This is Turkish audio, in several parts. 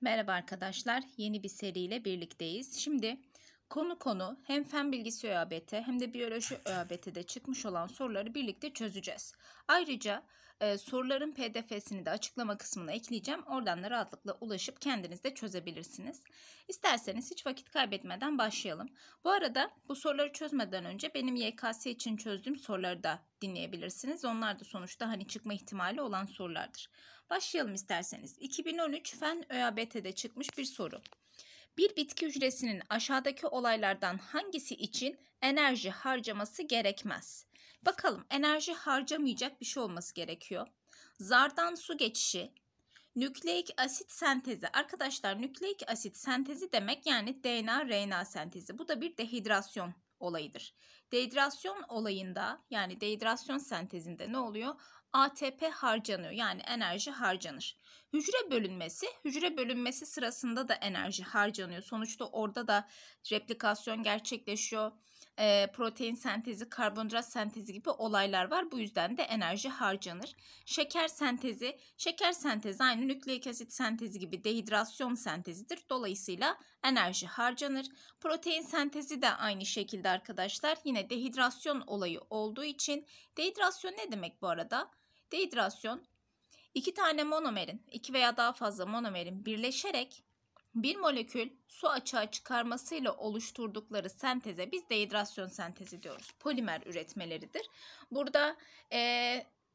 Merhaba arkadaşlar, yeni bir seriyle birlikteyiz. Şimdi Konu konu hem fen bilgisi ÖABT hem de biyoloji ÖABT'de çıkmış olan soruları birlikte çözeceğiz. Ayrıca e, soruların pdf'sini de açıklama kısmına ekleyeceğim. Oradan da rahatlıkla ulaşıp kendiniz de çözebilirsiniz. İsterseniz hiç vakit kaybetmeden başlayalım. Bu arada bu soruları çözmeden önce benim YKS için çözdüğüm soruları da dinleyebilirsiniz. Onlar da sonuçta hani çıkma ihtimali olan sorulardır. Başlayalım isterseniz. 2013 Fen ÖABT'de çıkmış bir soru. Bir bitki hücresinin aşağıdaki olaylardan hangisi için enerji harcaması gerekmez? Bakalım enerji harcamayacak bir şey olması gerekiyor. Zardan su geçişi, nükleik asit sentezi. Arkadaşlar nükleik asit sentezi demek yani DNA RNA sentezi. Bu da bir dehidrasyon olayıdır. Dehidrasyon olayında yani dehidrasyon sentezinde ne oluyor? ATP harcanıyor yani enerji harcanır. Hücre bölünmesi, hücre bölünmesi sırasında da enerji harcanıyor. Sonuçta orada da replikasyon gerçekleşiyor. E, protein sentezi, karbonhidrat sentezi gibi olaylar var. Bu yüzden de enerji harcanır. Şeker sentezi, şeker sentezi aynı nükleik asit sentezi gibi dehidrasyon sentezidir. Dolayısıyla enerji harcanır. Protein sentezi de aynı şekilde arkadaşlar. Yine dehidrasyon olayı olduğu için dehidrasyon ne demek bu arada? Dehidrasyon iki tane monomerin, iki veya daha fazla monomerin birleşerek bir molekül su açığa çıkarmasıyla oluşturdukları senteze biz dehidrasyon sentezi diyoruz. Polimer üretmeleridir. Burada e,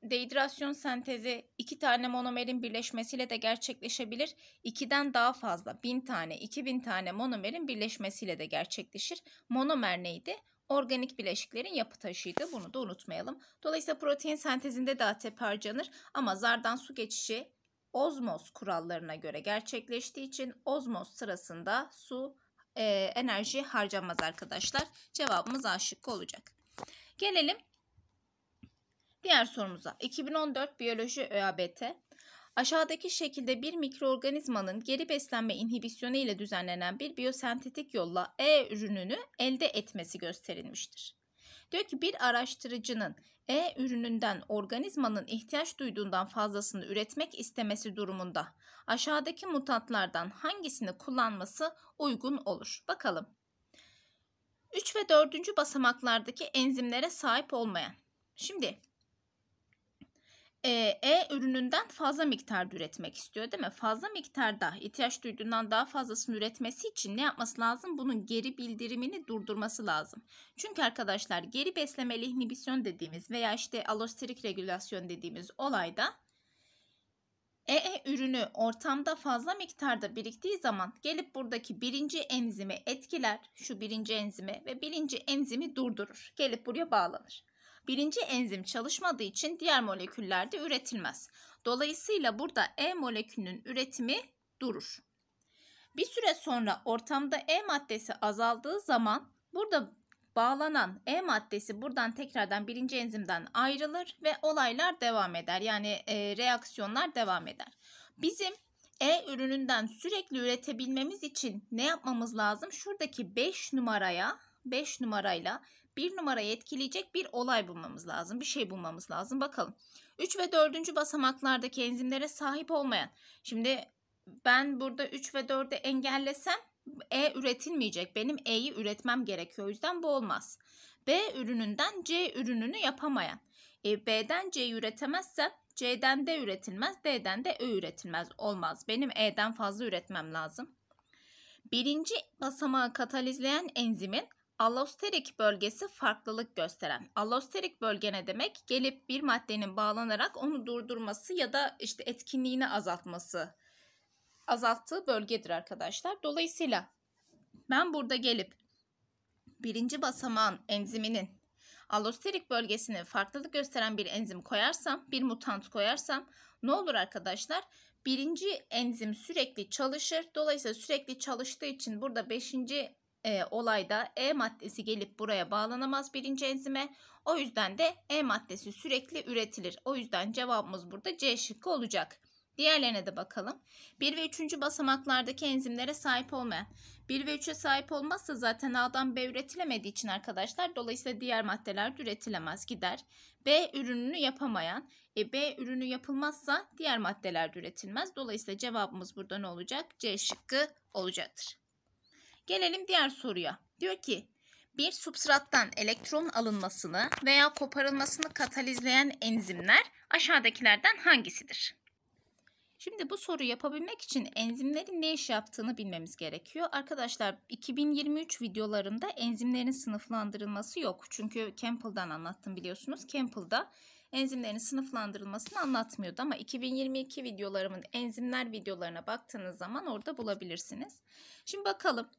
dehidrasyon sentezi iki tane monomerin birleşmesiyle de gerçekleşebilir. İkiden daha fazla bin tane, iki bin tane monomerin birleşmesiyle de gerçekleşir. Monomer neydi? organik bileşiklerin yapı taşıydı. Bunu da unutmayalım. Dolayısıyla protein sentezinde de ATP harcanır ama zardan su geçişi ozmoz kurallarına göre gerçekleştiği için ozmoz sırasında su e, enerji harcamaz arkadaşlar. Cevabımız A şıkkı olacak. Gelelim diğer sorumuza. 2014 biyoloji ÖABT Aşağıdaki şekilde bir mikroorganizmanın geri beslenme inhibisyonu ile düzenlenen bir biyosentetik yolla E ürününü elde etmesi gösterilmiştir. Diyor ki bir araştırıcının E ürününden organizmanın ihtiyaç duyduğundan fazlasını üretmek istemesi durumunda aşağıdaki mutantlardan hangisini kullanması uygun olur? Bakalım. 3 ve 4. basamaklardaki enzimlere sahip olmayan. Şimdi e, e, ürününden fazla miktarda üretmek istiyor değil mi? Fazla miktarda ihtiyaç duyduğundan daha fazlasını üretmesi için ne yapması lazım? Bunun geri bildirimini durdurması lazım. Çünkü arkadaşlar geri beslemeli inhibisyon dediğimiz veya işte alosterik regülasyon dediğimiz olayda EE ürünü ortamda fazla miktarda biriktiği zaman gelip buradaki birinci enzimi etkiler, şu birinci enzimi ve birinci enzimi durdurur. Gelip buraya bağlanır. Birinci enzim çalışmadığı için diğer moleküllerde üretilmez. Dolayısıyla burada E molekülünün üretimi durur. Bir süre sonra ortamda E maddesi azaldığı zaman burada bağlanan E maddesi buradan tekrardan birinci enzimden ayrılır ve olaylar devam eder. Yani e, reaksiyonlar devam eder. Bizim e ürününden sürekli üretebilmemiz için ne yapmamız lazım? Şuradaki 5 numaraya 5 numarayla bir numarayı etkileyecek bir olay bulmamız lazım. Bir şey bulmamız lazım. Bakalım. 3 ve 4. basamaklardaki enzimlere sahip olmayan. Şimdi ben burada 3 ve 4'ü engellesem E üretilmeyecek. Benim E'yi üretmem gerekiyor. O yüzden bu olmaz. B ürününden C ürününü yapamayan. E, B'den C üretemezsem C'den D üretilmez, D'den de Ö üretilmez. Olmaz. Benim E'den fazla üretmem lazım. Birinci basamağı katalizleyen enzimin Allosterik bölgesi farklılık gösteren. Allosterik bölge ne demek? Gelip bir maddenin bağlanarak onu durdurması ya da işte etkinliğini azaltması. Azalttığı bölgedir arkadaşlar. Dolayısıyla ben burada gelip birinci basamağın enziminin allosterik bölgesine farklılık gösteren bir enzim koyarsam, bir mutant koyarsam ne olur arkadaşlar? Birinci enzim sürekli çalışır. Dolayısıyla sürekli çalıştığı için burada beşinci e, olayda E maddesi gelip buraya bağlanamaz birinci enzime. O yüzden de E maddesi sürekli üretilir. O yüzden cevabımız burada C şıkkı olacak. Diğerlerine de bakalım. 1 ve 3. basamaklardaki enzimlere sahip olmayan. 1 ve 3'e sahip olmazsa zaten A'dan B üretilemediği için arkadaşlar dolayısıyla diğer maddeler de üretilemez gider. B ürününü yapamayan. E, B ürünü yapılmazsa diğer maddeler üretilmez. Dolayısıyla cevabımız burada ne olacak? C şıkkı olacaktır. Gelelim diğer soruya. Diyor ki bir substrattan elektron alınmasını veya koparılmasını katalizleyen enzimler aşağıdakilerden hangisidir? Şimdi bu soruyu yapabilmek için enzimlerin ne iş yaptığını bilmemiz gerekiyor. Arkadaşlar 2023 videolarımda enzimlerin sınıflandırılması yok. Çünkü Campbell'dan anlattım biliyorsunuz. Campbell'da enzimlerin sınıflandırılmasını anlatmıyordu ama 2022 videolarımın enzimler videolarına baktığınız zaman orada bulabilirsiniz. Şimdi bakalım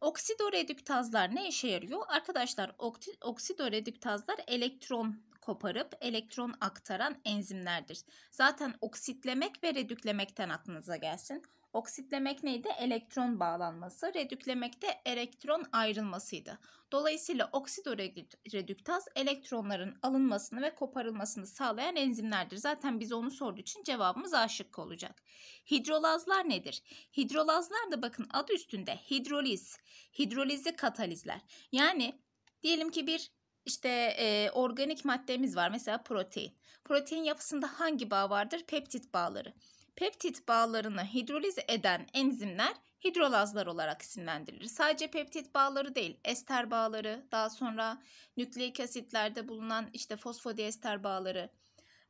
Oksidoreduktazlar ne işe yarıyor? Arkadaşlar oksidoreduktazlar elektron koparıp elektron aktaran enzimlerdir. Zaten oksitlemek ve redüklemekten aklınıza gelsin. Oksitlemek neydi? Elektron bağlanması. Redüklemek de elektron ayrılmasıydı. Dolayısıyla oksidoredüktaz elektronların alınmasını ve koparılmasını sağlayan enzimlerdir. Zaten biz onu sorduğu için cevabımız A olacak. Hidrolazlar nedir? Hidrolazlar da bakın adı üstünde hidroliz. Hidrolizi katalizler. Yani diyelim ki bir işte e, organik maddemiz var mesela protein. Protein yapısında hangi bağ vardır? Peptit bağları peptit bağlarını hidroliz eden enzimler hidrolazlar olarak isimlendirilir. Sadece peptit bağları değil, ester bağları, daha sonra nükleik asitlerde bulunan işte fosfodiester bağları,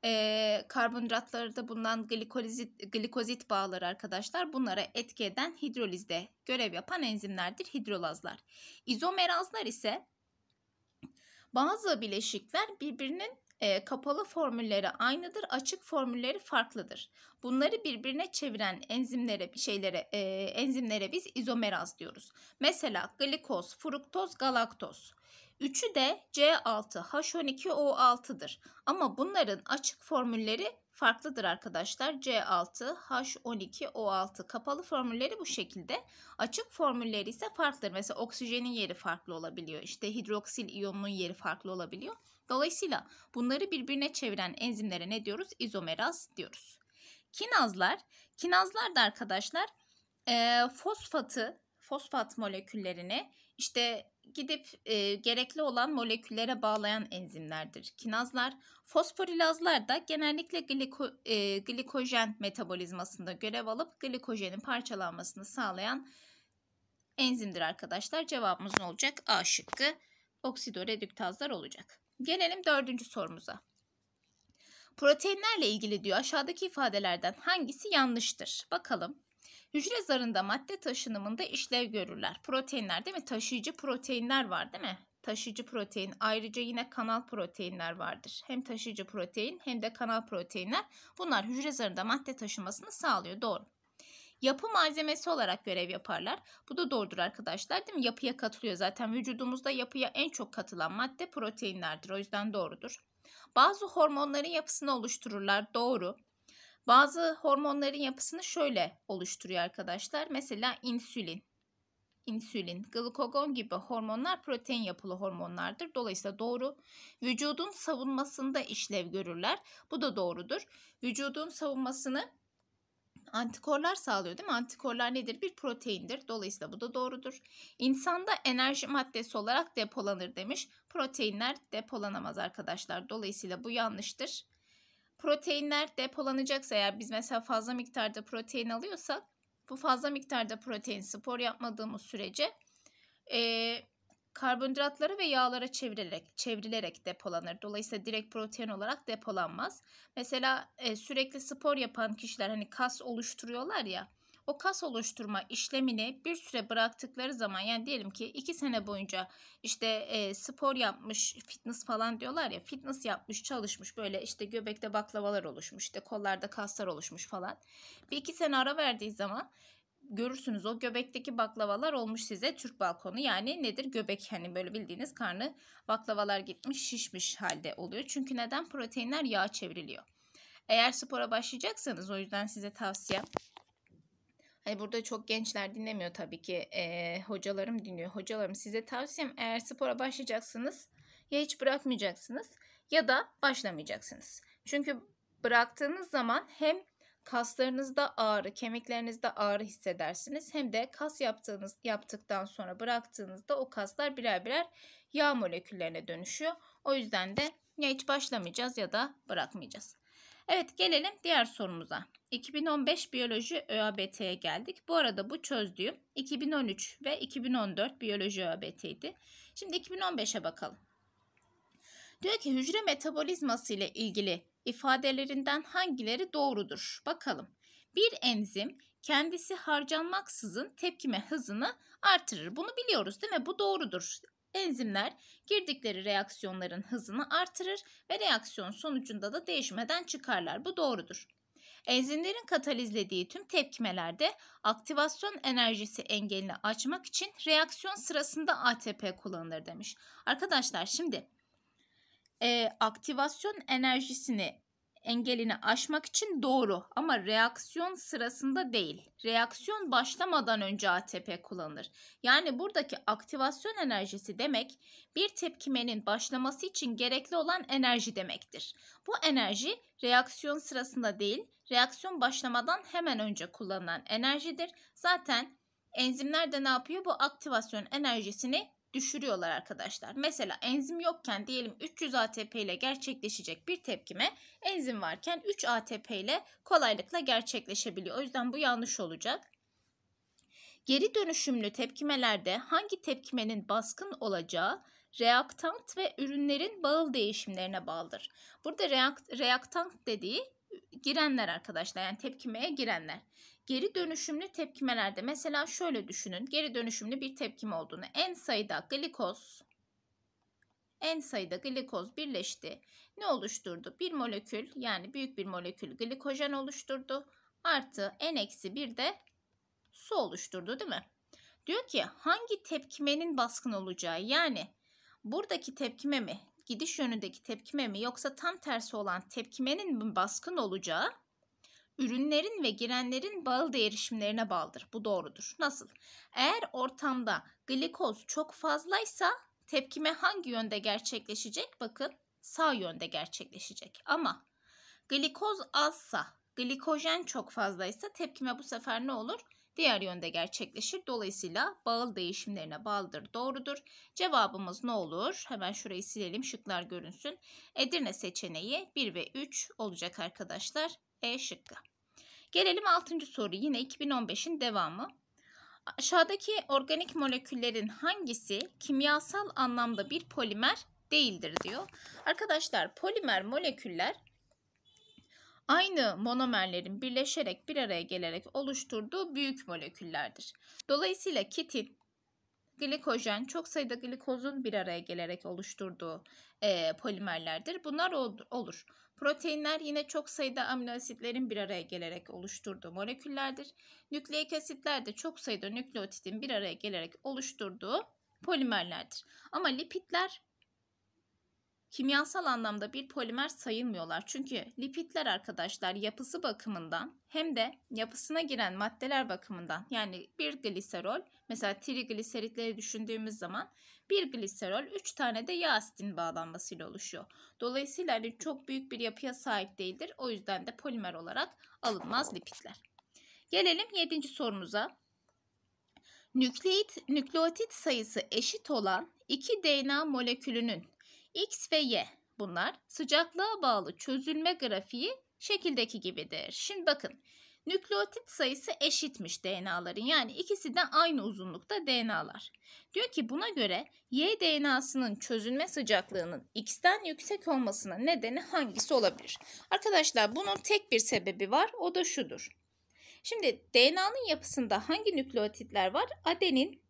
e, karbonhidratlarda bulunan glikolizit, glikozit bağları arkadaşlar bunlara etki eden hidrolizde görev yapan enzimlerdir hidrolazlar. İzomerazlar ise bazı bileşikler birbirinin kapalı formülleri aynıdır, açık formülleri farklıdır. Bunları birbirine çeviren enzimlere, şeylere, enzimlere biz izomeraz diyoruz. Mesela glikoz, fruktoz, galaktoz. Üçü de C6H12O6'dır. Ama bunların açık formülleri farklıdır arkadaşlar. C6H12O6 kapalı formülleri bu şekilde. Açık formülleri ise farklıdır. Mesela oksijenin yeri farklı olabiliyor. İşte hidroksil iyonunun yeri farklı olabiliyor. Dolayısıyla bunları birbirine çeviren enzimlere ne diyoruz? İzomeraz diyoruz. Kinazlar, kinazlar da arkadaşlar e, fosfatı, fosfat moleküllerini işte gidip e, gerekli olan moleküllere bağlayan enzimlerdir. Kinazlar, fosforilazlar da genellikle gliko, e, glikojen metabolizmasında görev alıp glikojenin parçalanmasını sağlayan enzimdir arkadaşlar. Cevabımız ne olacak? A şıkkı oksidoredüktazlar olacak. Gelelim dördüncü sorumuza. Proteinlerle ilgili diyor aşağıdaki ifadelerden hangisi yanlıştır? Bakalım. Hücre zarında madde taşınımında işlev görürler. Proteinler değil mi? Taşıyıcı proteinler var değil mi? Taşıyıcı protein ayrıca yine kanal proteinler vardır. Hem taşıyıcı protein hem de kanal proteinler bunlar hücre zarında madde taşımasını sağlıyor. Doğru. Yapı malzemesi olarak görev yaparlar. Bu da doğrudur arkadaşlar değil mi? Yapıya katılıyor zaten. Vücudumuzda yapıya en çok katılan madde proteinlerdir. O yüzden doğrudur. Bazı hormonların yapısını oluştururlar. Doğru. Bazı hormonların yapısını şöyle oluşturuyor arkadaşlar. Mesela insülin. İnsülin, glukagon gibi hormonlar protein yapılı hormonlardır. Dolayısıyla doğru. Vücudun savunmasında işlev görürler. Bu da doğrudur. Vücudun savunmasını antikorlar sağlıyor değil mi? Antikorlar nedir? Bir proteindir. Dolayısıyla bu da doğrudur. İnsanda enerji maddesi olarak depolanır demiş. Proteinler depolanamaz arkadaşlar. Dolayısıyla bu yanlıştır proteinler depolanacaksa eğer biz mesela fazla miktarda protein alıyorsak bu fazla miktarda protein spor yapmadığımız sürece e, karbonhidratları ve yağlara çevrilerek, çevrilerek depolanır. Dolayısıyla direkt protein olarak depolanmaz. Mesela e, sürekli spor yapan kişiler hani kas oluşturuyorlar ya o kas oluşturma işlemini bir süre bıraktıkları zaman yani diyelim ki 2 sene boyunca işte e, spor yapmış, fitness falan diyorlar ya fitness yapmış, çalışmış böyle işte göbekte baklavalar oluşmuş, işte kollarda kaslar oluşmuş falan. Bir iki sene ara verdiği zaman görürsünüz o göbekteki baklavalar olmuş size Türk balkonu. Yani nedir göbek hani böyle bildiğiniz karnı baklavalar gitmiş şişmiş halde oluyor. Çünkü neden proteinler yağ çevriliyor. Eğer spora başlayacaksanız o yüzden size tavsiyem e, burada çok gençler dinlemiyor tabii ki. E, hocalarım dinliyor. Hocalarım size tavsiyem eğer spora başlayacaksınız ya hiç bırakmayacaksınız ya da başlamayacaksınız. Çünkü bıraktığınız zaman hem kaslarınızda ağrı, kemiklerinizde ağrı hissedersiniz. Hem de kas yaptığınız yaptıktan sonra bıraktığınızda o kaslar birer birer yağ moleküllerine dönüşüyor. O yüzden de ya hiç başlamayacağız ya da bırakmayacağız. Evet gelelim diğer sorumuza. 2015 biyoloji ÖABT'ye geldik. Bu arada bu çözdüğüm 2013 ve 2014 biyoloji ÖABT'ydi. Şimdi 2015'e bakalım. Diyor ki hücre metabolizması ile ilgili ifadelerinden hangileri doğrudur? Bakalım. Bir enzim kendisi harcanmaksızın tepkime hızını artırır. Bunu biliyoruz değil mi? Bu doğrudur. Enzimler girdikleri reaksiyonların hızını artırır ve reaksiyon sonucunda da değişmeden çıkarlar. Bu doğrudur. Enzimlerin katalizlediği tüm tepkimelerde aktivasyon enerjisi engelini açmak için reaksiyon sırasında ATP kullanılır demiş. Arkadaşlar şimdi e, aktivasyon enerjisini engelini aşmak için doğru ama reaksiyon sırasında değil. Reaksiyon başlamadan önce ATP kullanılır. Yani buradaki aktivasyon enerjisi demek bir tepkimenin başlaması için gerekli olan enerji demektir. Bu enerji reaksiyon sırasında değil, reaksiyon başlamadan hemen önce kullanılan enerjidir. Zaten enzimler de ne yapıyor? Bu aktivasyon enerjisini düşürüyorlar arkadaşlar. Mesela enzim yokken diyelim 300 ATP ile gerçekleşecek bir tepkime enzim varken 3 ATP ile kolaylıkla gerçekleşebiliyor. O yüzden bu yanlış olacak. Geri dönüşümlü tepkimelerde hangi tepkimenin baskın olacağı reaktant ve ürünlerin bağıl değişimlerine bağlıdır. Burada reakt, reaktant dediği girenler arkadaşlar yani tepkimeye girenler geri dönüşümlü tepkimelerde mesela şöyle düşünün. Geri dönüşümlü bir tepkime olduğunu. En sayıda glikoz en sayıda glikoz birleşti. Ne oluşturdu? Bir molekül yani büyük bir molekül glikojen oluşturdu. Artı en eksi bir de su oluşturdu değil mi? Diyor ki hangi tepkimenin baskın olacağı yani buradaki tepkime mi gidiş yönündeki tepkime mi yoksa tam tersi olan tepkimenin mi baskın olacağı ürünlerin ve girenlerin bağıl değişimlerine bağlıdır. Bu doğrudur. Nasıl? Eğer ortamda glikoz çok fazlaysa tepkime hangi yönde gerçekleşecek? Bakın sağ yönde gerçekleşecek. Ama glikoz azsa, glikojen çok fazlaysa tepkime bu sefer ne olur? Diğer yönde gerçekleşir. Dolayısıyla bağıl değişimlerine bağlıdır. Doğrudur. Cevabımız ne olur? Hemen şurayı silelim şıklar görünsün. Edirne seçeneği 1 ve 3 olacak arkadaşlar. E şıkkı. Gelelim 6. soru. Yine 2015'in devamı. Aşağıdaki organik moleküllerin hangisi kimyasal anlamda bir polimer değildir diyor. Arkadaşlar polimer moleküller aynı monomerlerin birleşerek bir araya gelerek oluşturduğu büyük moleküllerdir. Dolayısıyla kitin, glikojen, çok sayıda glikozun bir araya gelerek oluşturduğu e, polimerlerdir. Bunlar ol, olur. Proteinler yine çok sayıda amino asitlerin bir araya gelerek oluşturduğu moleküllerdir. Nükleik asitler de çok sayıda nükleotidin bir araya gelerek oluşturduğu polimerlerdir. Ama lipidler kimyasal anlamda bir polimer sayılmıyorlar. Çünkü lipitler arkadaşlar yapısı bakımından hem de yapısına giren maddeler bakımından yani bir gliserol mesela trigliseritleri düşündüğümüz zaman bir gliserol 3 tane de yağ asitin bağlanmasıyla oluşuyor. Dolayısıyla hani çok büyük bir yapıya sahip değildir. O yüzden de polimer olarak alınmaz lipitler. Gelelim 7. sorumuza. Nükleit nükleotit sayısı eşit olan iki DNA molekülünün X ve Y bunlar sıcaklığa bağlı çözülme grafiği şekildeki gibidir. Şimdi bakın nükleotit sayısı eşitmiş DNA'ların yani ikisi de aynı uzunlukta DNA'lar. Diyor ki buna göre Y DNA'sının çözülme sıcaklığının X'ten yüksek olmasına nedeni hangisi olabilir? Arkadaşlar bunun tek bir sebebi var o da şudur. Şimdi DNA'nın yapısında hangi nükleotitler var? Adenin,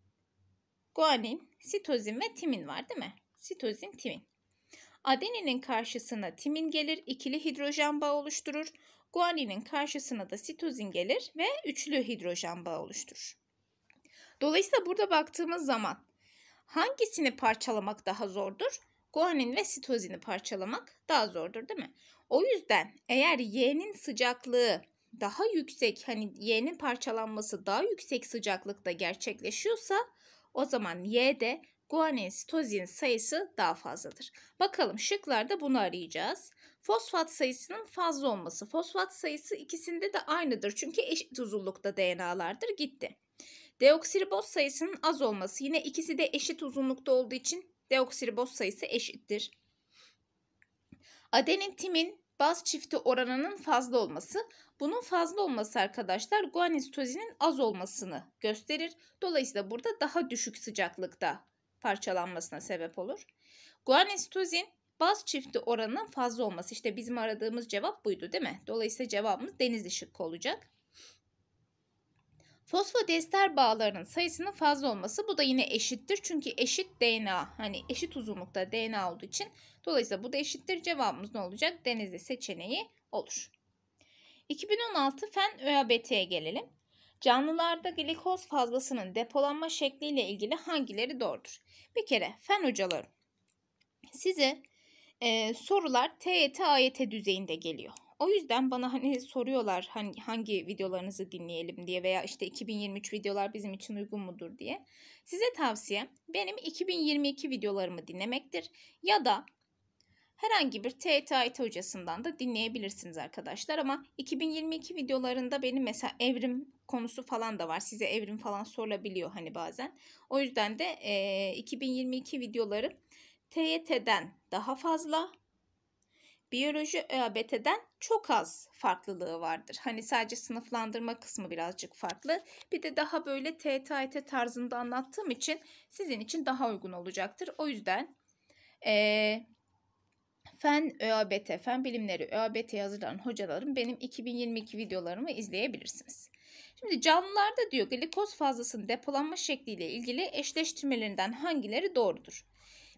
guanin, sitozin ve timin var değil mi? Sitozin, timin. Adeninin karşısına timin gelir, ikili hidrojen bağı oluşturur. Guaninin karşısına da sitozin gelir ve üçlü hidrojen bağı oluşturur. Dolayısıyla burada baktığımız zaman hangisini parçalamak daha zordur? Guanin ve sitozini parçalamak daha zordur değil mi? O yüzden eğer Y'nin sıcaklığı daha yüksek hani Y'nin parçalanması daha yüksek sıcaklıkta gerçekleşiyorsa o zaman Y de guanin, sitozin sayısı daha fazladır. Bakalım şıklarda bunu arayacağız. Fosfat sayısının fazla olması. Fosfat sayısı ikisinde de aynıdır çünkü eşit uzunlukta DNA'lardır gitti. Deoksiriboz sayısının az olması. Yine ikisi de eşit uzunlukta olduğu için deoksiriboz sayısı eşittir. Adenin timin baz çifti oranının fazla olması. Bunun fazla olması arkadaşlar guanin sitozinin az olmasını gösterir. Dolayısıyla burada daha düşük sıcaklıkta parçalanmasına sebep olur. Guanistus'in baz çifti oranının fazla olması. İşte bizim aradığımız cevap buydu değil mi? Dolayısıyla cevabımız deniz şıkkı olacak. Fosfodiester bağlarının sayısının fazla olması bu da yine eşittir. Çünkü eşit DNA hani eşit uzunlukta DNA olduğu için dolayısıyla bu da eşittir. Cevabımız ne olacak? Denizli seçeneği olur. 2016 fen ÖABT'ye gelelim. Canlılarda glikoz fazlasının depolanma şekliyle ilgili hangileri doğrudur? Bir kere fen hocaları size e, sorular TYT e AYT e düzeyinde geliyor. O yüzden bana hani soruyorlar hani hangi videolarınızı dinleyelim diye veya işte 2023 videolar bizim için uygun mudur diye. Size tavsiyem benim 2022 videolarımı dinlemektir ya da herhangi bir TET AYT e hocasından da dinleyebilirsiniz arkadaşlar ama 2022 videolarında benim mesela evrim konusu falan da var. Size evrim falan sorulabiliyor hani bazen. O yüzden de e, 2022 videolarım TYT'den daha fazla, biyoloji ÖABT'den çok az farklılığı vardır. Hani sadece sınıflandırma kısmı birazcık farklı. Bir de daha böyle TTIT tarzında anlattığım için sizin için daha uygun olacaktır. O yüzden e, Fen ÖABT, Fen Bilimleri ÖABT hazırlanan hocalarım benim 2022 videolarımı izleyebilirsiniz. Şimdi canlılarda diyor glikoz fazlasının depolanma şekliyle ilgili eşleştirmelerinden hangileri doğrudur?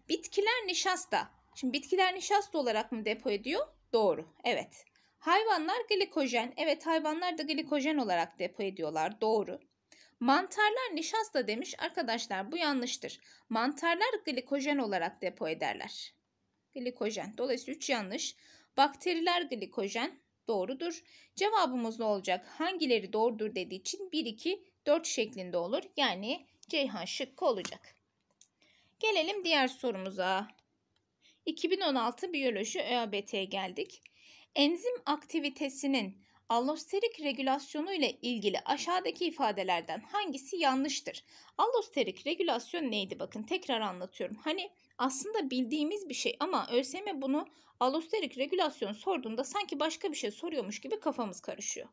Bitkiler nişasta. Şimdi bitkiler nişasta olarak mı depo ediyor? Doğru. Evet. Hayvanlar glikojen. Evet hayvanlar da glikojen olarak depo ediyorlar. Doğru. Mantarlar nişasta demiş arkadaşlar bu yanlıştır. Mantarlar glikojen olarak depo ederler. Glikojen. Dolayısıyla 3 yanlış. Bakteriler glikojen doğrudur. Cevabımız ne olacak? Hangileri doğrudur dediği için 1, 2, 4 şeklinde olur. Yani Ceyhan şıkkı olacak. Gelelim diğer sorumuza. 2016 biyoloji ÖABT'ye geldik. Enzim aktivitesinin allosterik regülasyonu ile ilgili aşağıdaki ifadelerden hangisi yanlıştır? Allosterik regülasyon neydi? Bakın tekrar anlatıyorum. Hani aslında bildiğimiz bir şey ama ÖSYM bunu alosterik regülasyon sorduğunda sanki başka bir şey soruyormuş gibi kafamız karışıyor.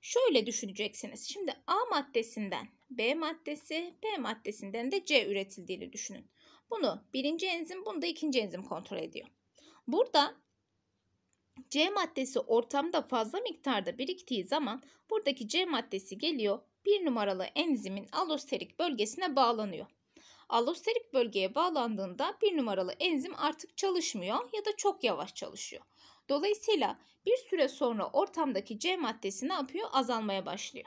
Şöyle düşüneceksiniz. Şimdi A maddesinden B maddesi, B maddesinden de C üretildiğini düşünün. Bunu birinci enzim, bunu da ikinci enzim kontrol ediyor. Burada C maddesi ortamda fazla miktarda biriktiği zaman buradaki C maddesi geliyor. Bir numaralı enzimin alosterik bölgesine bağlanıyor. Allosterik bölgeye bağlandığında bir numaralı enzim artık çalışmıyor ya da çok yavaş çalışıyor. Dolayısıyla bir süre sonra ortamdaki C maddesi ne yapıyor? Azalmaya başlıyor.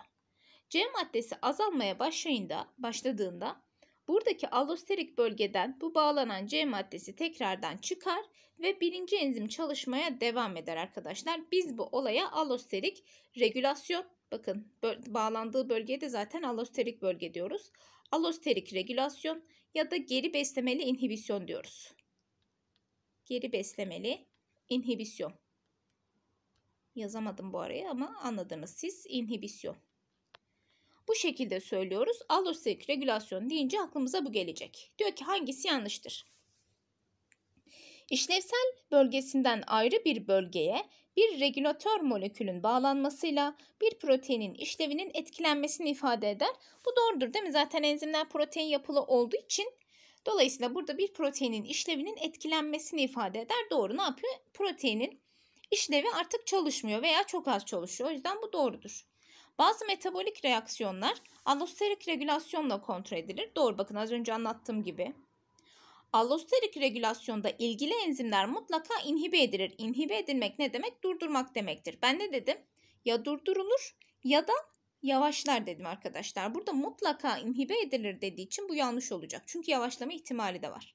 C maddesi azalmaya başlayınca, başladığında buradaki allosterik bölgeden bu bağlanan C maddesi tekrardan çıkar ve birinci enzim çalışmaya devam eder arkadaşlar. Biz bu olaya allosterik regülasyon bakın bağlandığı bölgeye de zaten allosterik bölge diyoruz alosterik regülasyon ya da geri beslemeli inhibisyon diyoruz. Geri beslemeli inhibisyon. Yazamadım bu araya ama anladınız siz inhibisyon. Bu şekilde söylüyoruz. Alosterik regülasyon deyince aklımıza bu gelecek. Diyor ki hangisi yanlıştır? İşlevsel bölgesinden ayrı bir bölgeye bir regülatör molekülün bağlanmasıyla bir proteinin işlevinin etkilenmesini ifade eder. Bu doğrudur değil mi? Zaten enzimler protein yapılı olduğu için dolayısıyla burada bir proteinin işlevinin etkilenmesini ifade eder. Doğru ne yapıyor? Proteinin işlevi artık çalışmıyor veya çok az çalışıyor. O yüzden bu doğrudur. Bazı metabolik reaksiyonlar allosterik regülasyonla kontrol edilir. Doğru bakın az önce anlattığım gibi. Allosterik regülasyonda ilgili enzimler mutlaka inhibe edilir. İnhibe edilmek ne demek? Durdurmak demektir. Ben ne dedim? Ya durdurulur ya da yavaşlar dedim arkadaşlar. Burada mutlaka inhibe edilir dediği için bu yanlış olacak. Çünkü yavaşlama ihtimali de var.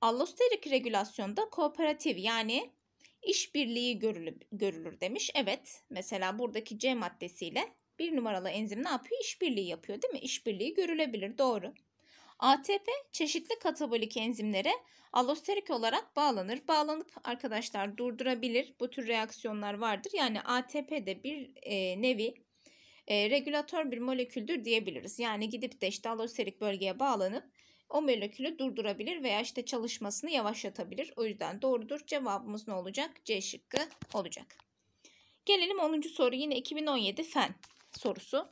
Allosterik regülasyonda kooperatif yani işbirliği görülür, görülür demiş. Evet mesela buradaki C maddesiyle bir numaralı enzim ne yapıyor? İşbirliği yapıyor değil mi? İşbirliği görülebilir doğru. ATP çeşitli katabolik enzimlere alosterik olarak bağlanır. Bağlanıp arkadaşlar durdurabilir. Bu tür reaksiyonlar vardır. Yani ATP de bir e, nevi e, regülatör bir moleküldür diyebiliriz. Yani gidip de işte alosterik bölgeye bağlanıp o molekülü durdurabilir veya işte çalışmasını yavaşlatabilir. O yüzden doğrudur. Cevabımız ne olacak? C şıkkı olacak. Gelelim 10. soru. Yine 2017 fen sorusu.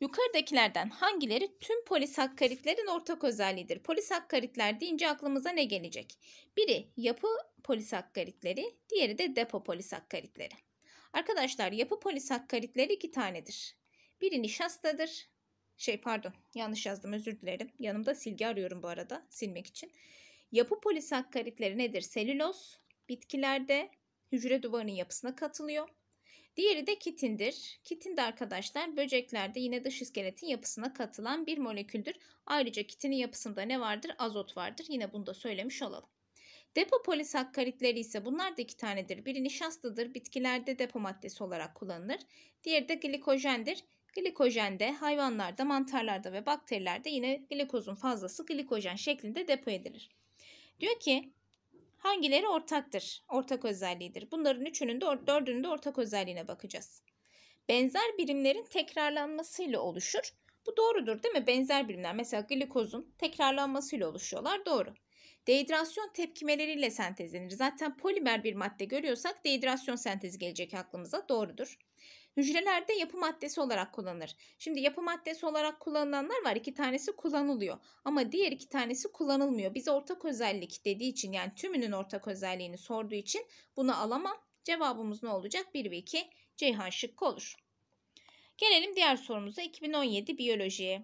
Yukarıdakilerden hangileri tüm polisakkaritlerin ortak özelliğidir? Polisakkaritler deyince aklımıza ne gelecek? Biri yapı polisakkaritleri, diğeri de depo polisakkaritleri. Arkadaşlar yapı polisakkaritleri iki tanedir. Biri nişastadır. Şey pardon yanlış yazdım özür dilerim. Yanımda silgi arıyorum bu arada silmek için. Yapı polisakkaritleri nedir? Selüloz bitkilerde hücre duvarının yapısına katılıyor. Diğeri de kitindir. Kitin de arkadaşlar böceklerde yine dış iskeletin yapısına katılan bir moleküldür. Ayrıca kitinin yapısında ne vardır? Azot vardır. Yine bunu da söylemiş olalım. Depo polisakkaritleri ise bunlar da iki tanedir. Biri nişastadır. Bitkilerde depo maddesi olarak kullanılır. Diğeri de glikojendir. Glikojen de hayvanlarda, mantarlarda ve bakterilerde yine glikozun fazlası glikojen şeklinde depo edilir. Diyor ki Hangileri ortaktır? Ortak özelliğidir. Bunların üçünün de dördünün de ortak özelliğine bakacağız. Benzer birimlerin tekrarlanmasıyla oluşur. Bu doğrudur değil mi? Benzer birimler mesela glikozun tekrarlanmasıyla oluşuyorlar. Doğru. Dehidrasyon tepkimeleriyle sentezlenir. Zaten polimer bir madde görüyorsak dehidrasyon sentezi gelecek aklımıza. Doğrudur. Hücrelerde yapı maddesi olarak kullanılır. Şimdi yapı maddesi olarak kullanılanlar var. İki tanesi kullanılıyor ama diğer iki tanesi kullanılmıyor. Biz ortak özellik dediği için yani tümünün ortak özelliğini sorduğu için bunu alamam. Cevabımız ne olacak? 1 ve 2 Ceyhan şıkkı olur. Gelelim diğer sorumuza 2017 biyolojiye.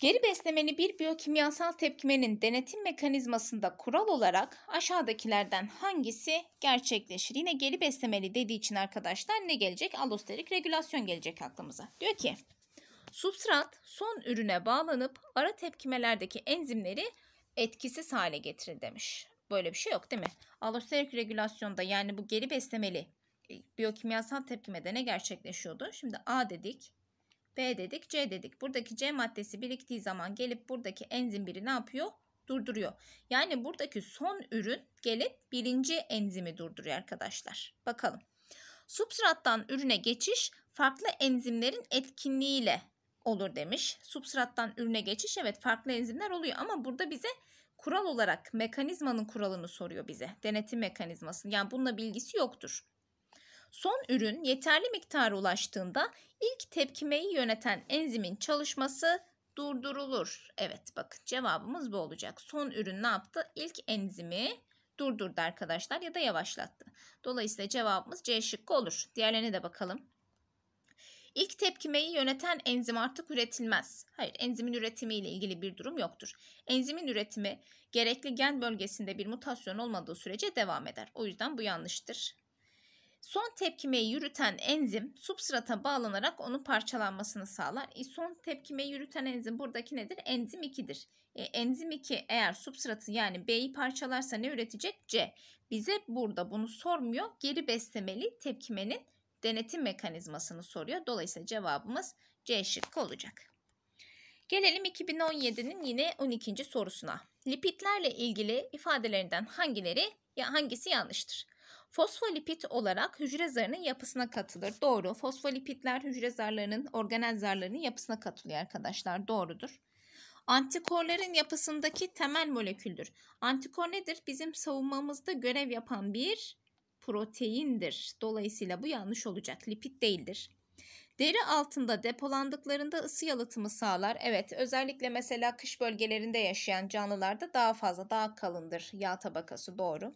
Geri beslemeli bir biyokimyasal tepkimenin denetim mekanizmasında kural olarak aşağıdakilerden hangisi gerçekleşir? Yine geri beslemeli dediği için arkadaşlar ne gelecek? Alosterik regülasyon gelecek aklımıza. Diyor ki substrat son ürüne bağlanıp ara tepkimelerdeki enzimleri etkisiz hale getirir demiş. Böyle bir şey yok değil mi? Alosterik regülasyonda yani bu geri beslemeli e, biyokimyasal tepkimede ne gerçekleşiyordu? Şimdi A dedik. B dedik, C dedik. Buradaki C maddesi biriktiği zaman gelip buradaki enzim biri ne yapıyor? Durduruyor. Yani buradaki son ürün gelip birinci enzimi durduruyor arkadaşlar. Bakalım. Substrattan ürüne geçiş farklı enzimlerin etkinliğiyle olur demiş. Substrattan ürüne geçiş evet farklı enzimler oluyor ama burada bize kural olarak mekanizmanın kuralını soruyor bize. Denetim mekanizmasını. Yani bununla bilgisi yoktur. Son ürün yeterli miktara ulaştığında ilk tepkimeyi yöneten enzimin çalışması durdurulur. Evet bakın cevabımız bu olacak. Son ürün ne yaptı? İlk enzimi durdurdu arkadaşlar ya da yavaşlattı. Dolayısıyla cevabımız C şıkkı olur. Diğerlerine de bakalım. İlk tepkimeyi yöneten enzim artık üretilmez. Hayır, enzimin üretimi ile ilgili bir durum yoktur. Enzimin üretimi gerekli gen bölgesinde bir mutasyon olmadığı sürece devam eder. O yüzden bu yanlıştır. Son tepkimeyi yürüten enzim substrata bağlanarak onun parçalanmasını sağlar. E, son tepkimeyi yürüten enzim buradaki nedir? Enzim 2'dir. E, enzim 2 eğer substratı yani B'yi parçalarsa ne üretecek? C. Bize burada bunu sormuyor. Geri beslemeli tepkimenin denetim mekanizmasını soruyor. Dolayısıyla cevabımız C şıkkı olacak. Gelelim 2017'nin yine 12. sorusuna. Lipitlerle ilgili ifadelerinden hangileri ya hangisi yanlıştır? Fosfolipit olarak hücre zarının yapısına katılır. Doğru. Fosfolipitler hücre zarlarının organel zarlarının yapısına katılıyor arkadaşlar. Doğrudur. Antikorların yapısındaki temel moleküldür. Antikor nedir? Bizim savunmamızda görev yapan bir proteindir. Dolayısıyla bu yanlış olacak. Lipit değildir. Deri altında depolandıklarında ısı yalıtımı sağlar. Evet özellikle mesela kış bölgelerinde yaşayan canlılarda daha fazla daha kalındır yağ tabakası doğru.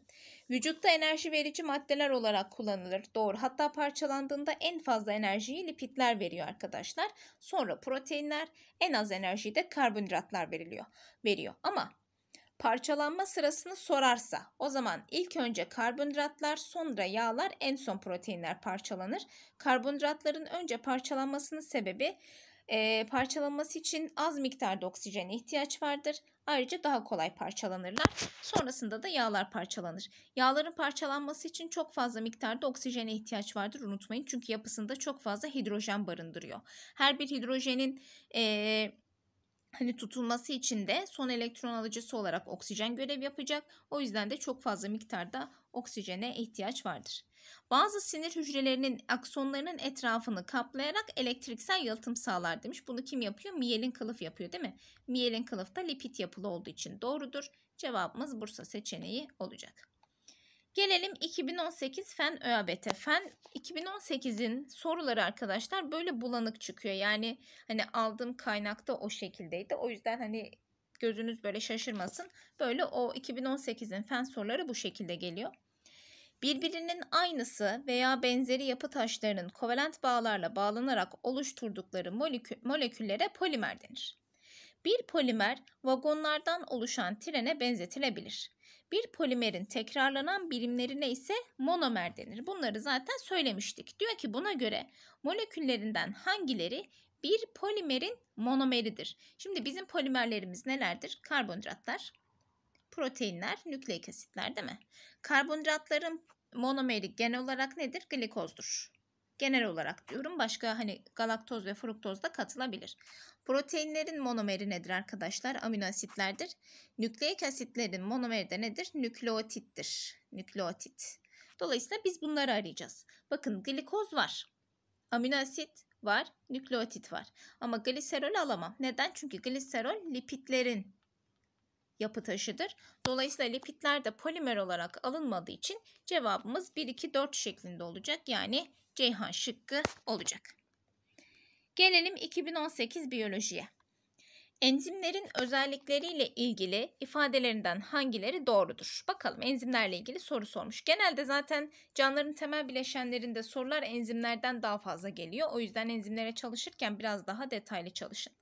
Vücutta enerji verici maddeler olarak kullanılır doğru. Hatta parçalandığında en fazla enerjiyi lipidler veriyor arkadaşlar. Sonra proteinler en az enerjiyi de karbonhidratlar veriliyor. veriyor. Ama parçalanma sırasını sorarsa o zaman ilk önce karbonhidratlar sonra yağlar en son proteinler parçalanır. Karbonhidratların önce parçalanmasının sebebi e, parçalanması için az miktarda oksijene ihtiyaç vardır. Ayrıca daha kolay parçalanırlar. Sonrasında da yağlar parçalanır. Yağların parçalanması için çok fazla miktarda oksijene ihtiyaç vardır unutmayın. Çünkü yapısında çok fazla hidrojen barındırıyor. Her bir hidrojenin... E, hani tutulması için de son elektron alıcısı olarak oksijen görev yapacak. O yüzden de çok fazla miktarda oksijene ihtiyaç vardır. Bazı sinir hücrelerinin aksonlarının etrafını kaplayarak elektriksel yalıtım sağlar demiş. Bunu kim yapıyor? Miyelin kılıf yapıyor değil mi? Miyelin kılıf da lipid yapılı olduğu için doğrudur. Cevabımız Bursa seçeneği olacak. Gelelim 2018 fen ÖABT. Fen 2018'in soruları arkadaşlar böyle bulanık çıkıyor. Yani hani aldığım kaynakta o şekildeydi. O yüzden hani gözünüz böyle şaşırmasın. Böyle o 2018'in fen soruları bu şekilde geliyor. Birbirinin aynısı veya benzeri yapı taşlarının kovalent bağlarla bağlanarak oluşturdukları molekü moleküllere polimer denir. Bir polimer vagonlardan oluşan trene benzetilebilir. Bir polimerin tekrarlanan birimlerine ise monomer denir. Bunları zaten söylemiştik. Diyor ki buna göre moleküllerinden hangileri bir polimerin monomeridir? Şimdi bizim polimerlerimiz nelerdir? Karbonhidratlar, proteinler, nükleik asitler değil mi? Karbonhidratların monomeri genel olarak nedir? Glikozdur genel olarak diyorum. Başka hani galaktoz ve fruktoz da katılabilir. Proteinlerin monomeri nedir arkadaşlar? Amino asitlerdir. Nükleik asitlerin monomeri de nedir? Nükleotittir. Nükleotit. Dolayısıyla biz bunları arayacağız. Bakın glikoz var. Amino asit var, nükleotit var. Ama gliserol alamam. Neden? Çünkü gliserol lipitlerin yapı taşıdır. Dolayısıyla lipitler de polimer olarak alınmadığı için cevabımız 1 2 4 şeklinde olacak. Yani Ceyhan şıkkı olacak. Gelelim 2018 biyolojiye. Enzimlerin özellikleriyle ilgili ifadelerinden hangileri doğrudur? Bakalım enzimlerle ilgili soru sormuş. Genelde zaten canlıların temel bileşenlerinde sorular enzimlerden daha fazla geliyor. O yüzden enzimlere çalışırken biraz daha detaylı çalışın.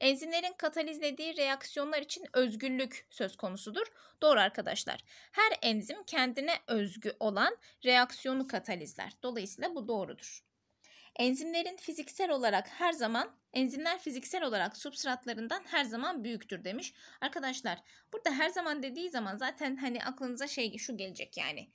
Enzimlerin katalizlediği reaksiyonlar için özgürlük söz konusudur. Doğru arkadaşlar. Her enzim kendine özgü olan reaksiyonu katalizler. Dolayısıyla bu doğrudur. Enzimlerin fiziksel olarak her zaman enzimler fiziksel olarak substratlarından her zaman büyüktür demiş. Arkadaşlar burada her zaman dediği zaman zaten hani aklınıza şey şu gelecek yani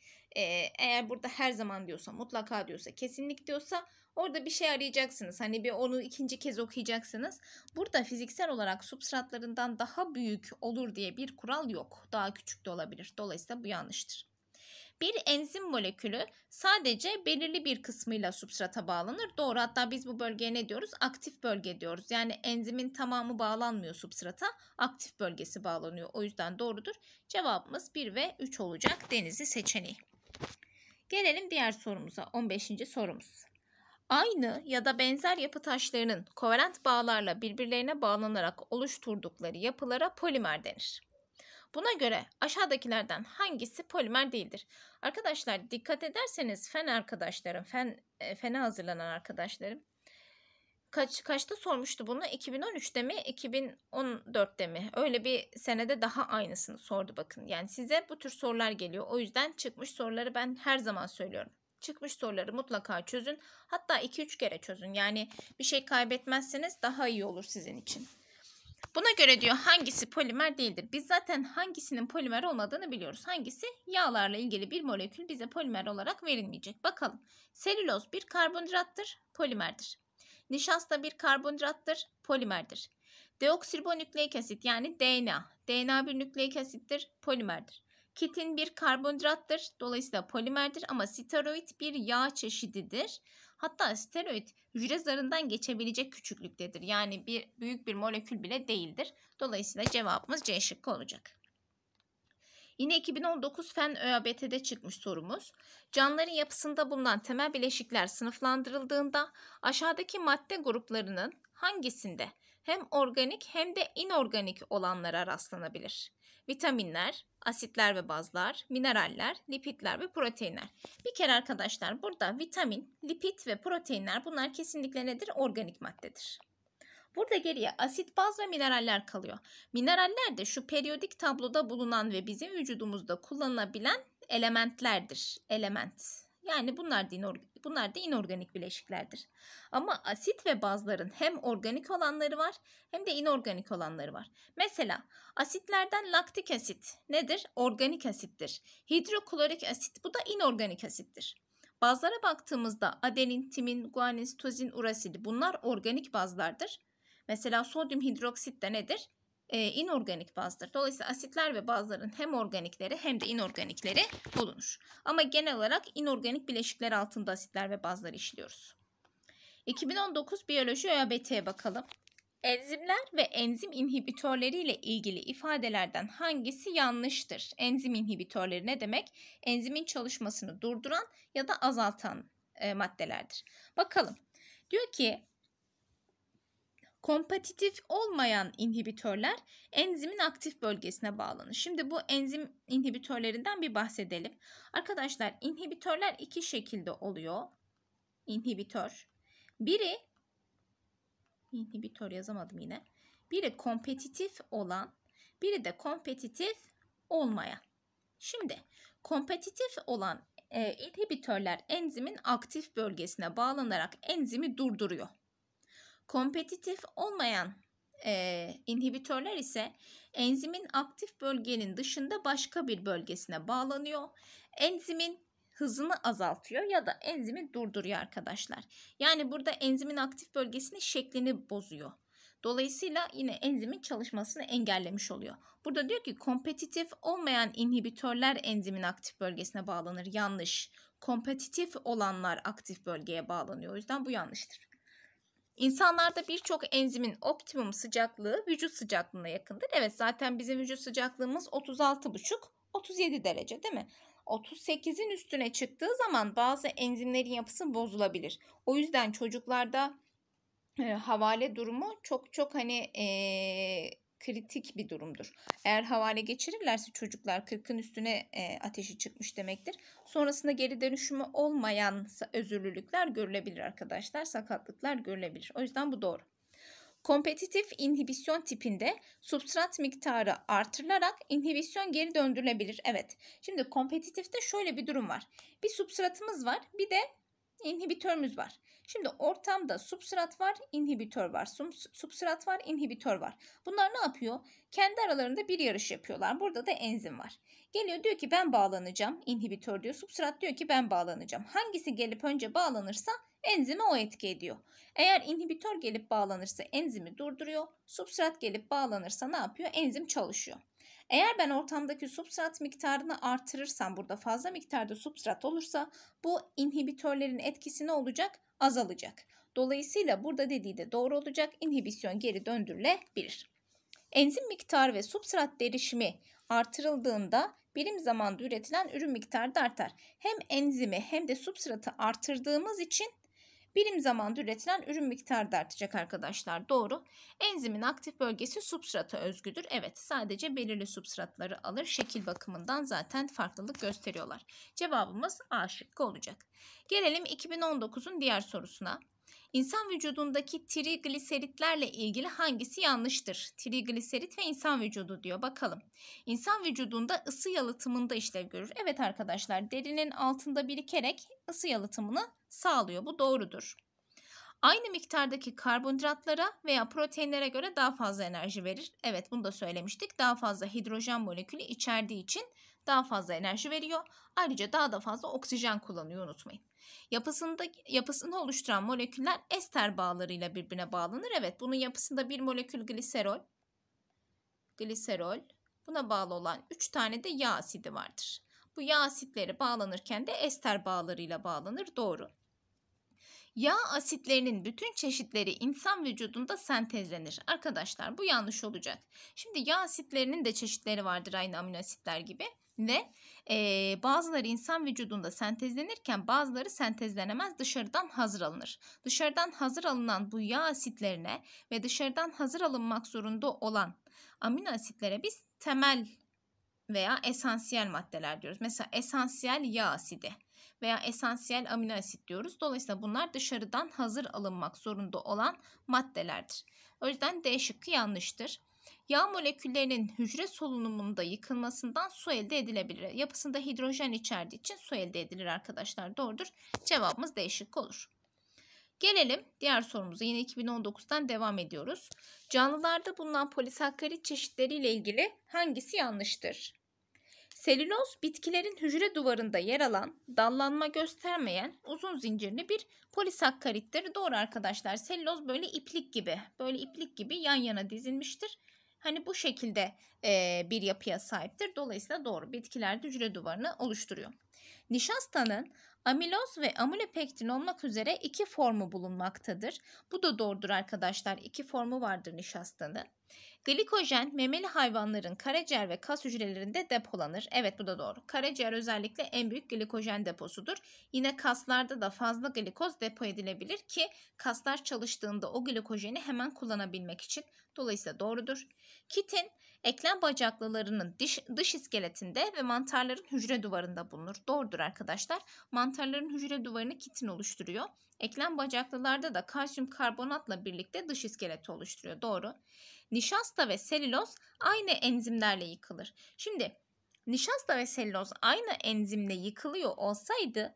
eğer burada her zaman diyorsa, mutlaka diyorsa, kesinlik diyorsa orada bir şey arayacaksınız. Hani bir onu ikinci kez okuyacaksınız. Burada fiziksel olarak substratlarından daha büyük olur diye bir kural yok. Daha küçük de olabilir. Dolayısıyla bu yanlıştır. Bir enzim molekülü sadece belirli bir kısmıyla substrata bağlanır. Doğru hatta biz bu bölgeye ne diyoruz? Aktif bölge diyoruz. Yani enzimin tamamı bağlanmıyor substrata. Aktif bölgesi bağlanıyor. O yüzden doğrudur. Cevabımız 1 ve 3 olacak denizi seçeneği. Gelelim diğer sorumuza 15. sorumuz. Aynı ya da benzer yapı taşlarının kovalent bağlarla birbirlerine bağlanarak oluşturdukları yapılara polimer denir. Buna göre aşağıdakilerden hangisi polimer değildir? Arkadaşlar dikkat ederseniz fen arkadaşlarım, fen, e, fene hazırlanan arkadaşlarım kaç kaçta sormuştu bunu? 2013'te mi? 2014'te mi? Öyle bir senede daha aynısını sordu bakın. Yani size bu tür sorular geliyor. O yüzden çıkmış soruları ben her zaman söylüyorum. Çıkmış soruları mutlaka çözün. Hatta 2-3 kere çözün. Yani bir şey kaybetmezseniz daha iyi olur sizin için. Buna göre diyor hangisi polimer değildir? Biz zaten hangisinin polimer olmadığını biliyoruz. Hangisi yağlarla ilgili bir molekül bize polimer olarak verilmeyecek. Bakalım. Selüloz bir karbonhidrattır, polimerdir. Nişasta bir karbonhidrattır, polimerdir. Deoksiribonükleik asit yani DNA. DNA bir nükleik asittir, polimerdir. Kitin bir karbonhidrattır, dolayısıyla polimerdir ama steroid bir yağ çeşididir. Hatta steroid hücre zarından geçebilecek küçüklüktedir. Yani bir büyük bir molekül bile değildir. Dolayısıyla cevabımız C şıkkı olacak. Yine 2019 Fen ÖABT'de çıkmış sorumuz. Canlıların yapısında bulunan temel bileşikler sınıflandırıldığında aşağıdaki madde gruplarının hangisinde hem organik hem de inorganik olanlara rastlanabilir? Vitaminler, asitler ve bazlar, mineraller, lipidler ve proteinler. Bir kere arkadaşlar burada vitamin, lipid ve proteinler bunlar kesinlikle nedir? Organik maddedir. Burada geriye asit, baz ve mineraller kalıyor. Mineraller de şu periyodik tabloda bulunan ve bizim vücudumuzda kullanılabilen elementlerdir. Element. Yani bunlar da, inorganik, bunlar da inorganik bileşiklerdir. Ama asit ve bazların hem organik olanları var hem de inorganik olanları var. Mesela asitlerden laktik asit nedir? Organik asittir. Hidroklorik asit bu da inorganik asittir. Bazlara baktığımızda adenin, timin, guanin, sitozin, urasil bunlar organik bazlardır. Mesela sodyum hidroksit de nedir? E, inorganik bazdır. Dolayısıyla asitler ve bazların hem organikleri hem de inorganikleri bulunur. Ama genel olarak inorganik bileşikler altında asitler ve bazları işliyoruz. 2019 biyoloji ÖABT'ye bakalım. Enzimler ve enzim inhibitörleri ile ilgili ifadelerden hangisi yanlıştır? Enzim inhibitörleri ne demek? Enzimin çalışmasını durduran ya da azaltan e, maddelerdir. Bakalım. Diyor ki Kompetitif olmayan inhibitörler enzimin aktif bölgesine bağlanır. Şimdi bu enzim inhibitörlerinden bir bahsedelim. Arkadaşlar inhibitörler iki şekilde oluyor. İnhibitör. Biri inhibitör yazamadım yine. Biri kompetitif olan, biri de kompetitif olmayan. Şimdi kompetitif olan e, inhibitörler enzimin aktif bölgesine bağlanarak enzimi durduruyor. Kompetitif olmayan e, inhibitörler ise enzimin aktif bölgenin dışında başka bir bölgesine bağlanıyor. Enzimin hızını azaltıyor ya da enzimi durduruyor arkadaşlar. Yani burada enzimin aktif bölgesinin şeklini bozuyor. Dolayısıyla yine enzimin çalışmasını engellemiş oluyor. Burada diyor ki kompetitif olmayan inhibitörler enzimin aktif bölgesine bağlanır. Yanlış. Kompetitif olanlar aktif bölgeye bağlanıyor. O yüzden bu yanlıştır. İnsanlarda birçok enzimin optimum sıcaklığı vücut sıcaklığına yakındır. Evet zaten bizim vücut sıcaklığımız 36,5 37 derece değil mi? 38'in üstüne çıktığı zaman bazı enzimlerin yapısı bozulabilir. O yüzden çocuklarda e, havale durumu çok çok hani e, kritik bir durumdur. Eğer havale geçirirlerse çocuklar 40'ın üstüne e, ateşi çıkmış demektir. Sonrasında geri dönüşümü olmayan özürlülükler görülebilir arkadaşlar. Sakatlıklar görülebilir. O yüzden bu doğru. Kompetitif inhibisyon tipinde substrat miktarı artırılarak inhibisyon geri döndürülebilir. Evet. Şimdi kompetitifte şöyle bir durum var. Bir substratımız var, bir de inhibitörümüz var. Şimdi ortamda substrat var, inhibitör var. Substrat var, inhibitör var. Bunlar ne yapıyor? Kendi aralarında bir yarış yapıyorlar. Burada da enzim var. Geliyor diyor ki ben bağlanacağım. İnhibitör diyor. Substrat diyor ki ben bağlanacağım. Hangisi gelip önce bağlanırsa enzime o etki ediyor. Eğer inhibitör gelip bağlanırsa enzimi durduruyor. Substrat gelip bağlanırsa ne yapıyor? Enzim çalışıyor. Eğer ben ortamdaki substrat miktarını artırırsam burada fazla miktarda substrat olursa bu inhibitörlerin etkisi ne olacak? Azalacak. Dolayısıyla burada dediği de doğru olacak. İnhibisyon geri döndürülebilir. Enzim miktarı ve substrat derişimi artırıldığında birim zamanda üretilen ürün miktarı da artar. Hem enzimi hem de substratı artırdığımız için birim zamanda üretilen ürün miktarı da artacak arkadaşlar. Doğru. Enzimin aktif bölgesi substrata özgüdür. Evet sadece belirli substratları alır. Şekil bakımından zaten farklılık gösteriyorlar. Cevabımız A şıkkı olacak. Gelelim 2019'un diğer sorusuna. İnsan vücudundaki trigliseritlerle ilgili hangisi yanlıştır? Trigliserit ve insan vücudu diyor. Bakalım. İnsan vücudunda ısı yalıtımında işlev görür. Evet arkadaşlar derinin altında birikerek ısı yalıtımını sağlıyor. Bu doğrudur. Aynı miktardaki karbonhidratlara veya proteinlere göre daha fazla enerji verir. Evet bunu da söylemiştik. Daha fazla hidrojen molekülü içerdiği için daha fazla enerji veriyor. Ayrıca daha da fazla oksijen kullanıyor unutmayın. Yapısında, yapısını oluşturan moleküller ester bağlarıyla birbirine bağlanır. Evet bunun yapısında bir molekül gliserol, gliserol buna bağlı olan 3 tane de yağ asidi vardır. Bu yağ asitleri bağlanırken de ester bağlarıyla bağlanır. Doğru. Yağ asitlerinin bütün çeşitleri insan vücudunda sentezlenir. Arkadaşlar bu yanlış olacak. Şimdi yağ asitlerinin de çeşitleri vardır aynı amino asitler gibi. Ve e, bazıları insan vücudunda sentezlenirken bazıları sentezlenemez dışarıdan hazır alınır. Dışarıdan hazır alınan bu yağ asitlerine ve dışarıdan hazır alınmak zorunda olan amino asitlere biz temel veya esansiyel maddeler diyoruz. Mesela esansiyel yağ asidi veya esansiyel amino asit diyoruz. Dolayısıyla bunlar dışarıdan hazır alınmak zorunda olan maddelerdir. O yüzden D şıkkı yanlıştır. Yağ moleküllerinin hücre solunumunda yıkılmasından su elde edilebilir. Yapısında hidrojen içerdiği için su elde edilir arkadaşlar. Doğrudur. Cevabımız değişik olur. Gelelim diğer sorumuza. Yine 2019'dan devam ediyoruz. Canlılarda bulunan polisakkarit çeşitleriyle ilgili hangisi yanlıştır? Selüloz bitkilerin hücre duvarında yer alan, dallanma göstermeyen uzun zincirli bir polisakkarittir. Doğru arkadaşlar. Selüloz böyle iplik gibi, böyle iplik gibi yan yana dizilmiştir. Hani bu şekilde e, bir yapıya sahiptir. Dolayısıyla doğru bitkilerde hücre duvarını oluşturuyor. Nişastanın amiloz ve amilopektin olmak üzere iki formu bulunmaktadır. Bu da doğrudur arkadaşlar. İki formu vardır nişastanın. Glikojen memeli hayvanların karaciğer ve kas hücrelerinde depolanır. Evet bu da doğru. Karaciğer özellikle en büyük glikojen deposudur. Yine kaslarda da fazla glikoz depo edilebilir ki kaslar çalıştığında o glikojeni hemen kullanabilmek için. Dolayısıyla doğrudur. Kitin eklem bacaklılarının dış, dış iskeletinde ve mantarların hücre duvarında bulunur. Doğrudur arkadaşlar. Mantarların hücre duvarını kitin oluşturuyor. Eklem bacaklılarda da kalsiyum karbonatla birlikte dış iskeleti oluşturuyor. Doğru nişasta ve selüloz aynı enzimlerle yıkılır. Şimdi nişasta ve selüloz aynı enzimle yıkılıyor olsaydı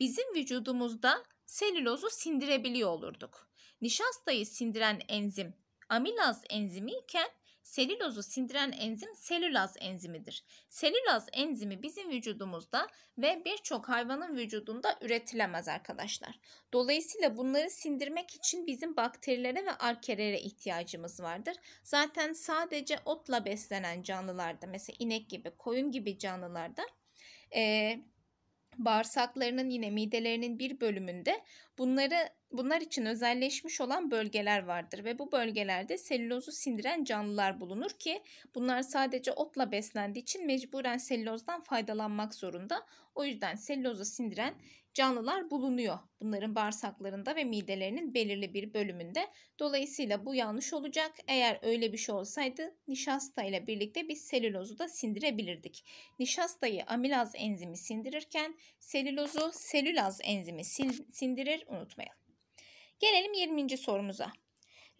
bizim vücudumuzda selülozu sindirebiliyor olurduk. Nişastayı sindiren enzim amilaz enzimi iken selülozu sindiren enzim selülaz enzimidir. Selülaz enzimi bizim vücudumuzda ve birçok hayvanın vücudunda üretilemez arkadaşlar. Dolayısıyla bunları sindirmek için bizim bakterilere ve arkelere ihtiyacımız vardır. Zaten sadece otla beslenen canlılarda mesela inek gibi, koyun gibi canlılarda... Ee, bağırsaklarının yine midelerinin bir bölümünde bunları bunlar için özelleşmiş olan bölgeler vardır ve bu bölgelerde selülozu sindiren canlılar bulunur ki bunlar sadece otla beslendiği için mecburen selülozdan faydalanmak zorunda. O yüzden selülozu sindiren canlılar bulunuyor. Bunların bağırsaklarında ve midelerinin belirli bir bölümünde. Dolayısıyla bu yanlış olacak. Eğer öyle bir şey olsaydı nişasta ile birlikte biz selülozu da sindirebilirdik. Nişastayı amilaz enzimi sindirirken selülozu selülaz enzimi sindirir unutmayalım. Gelelim 20. sorumuza.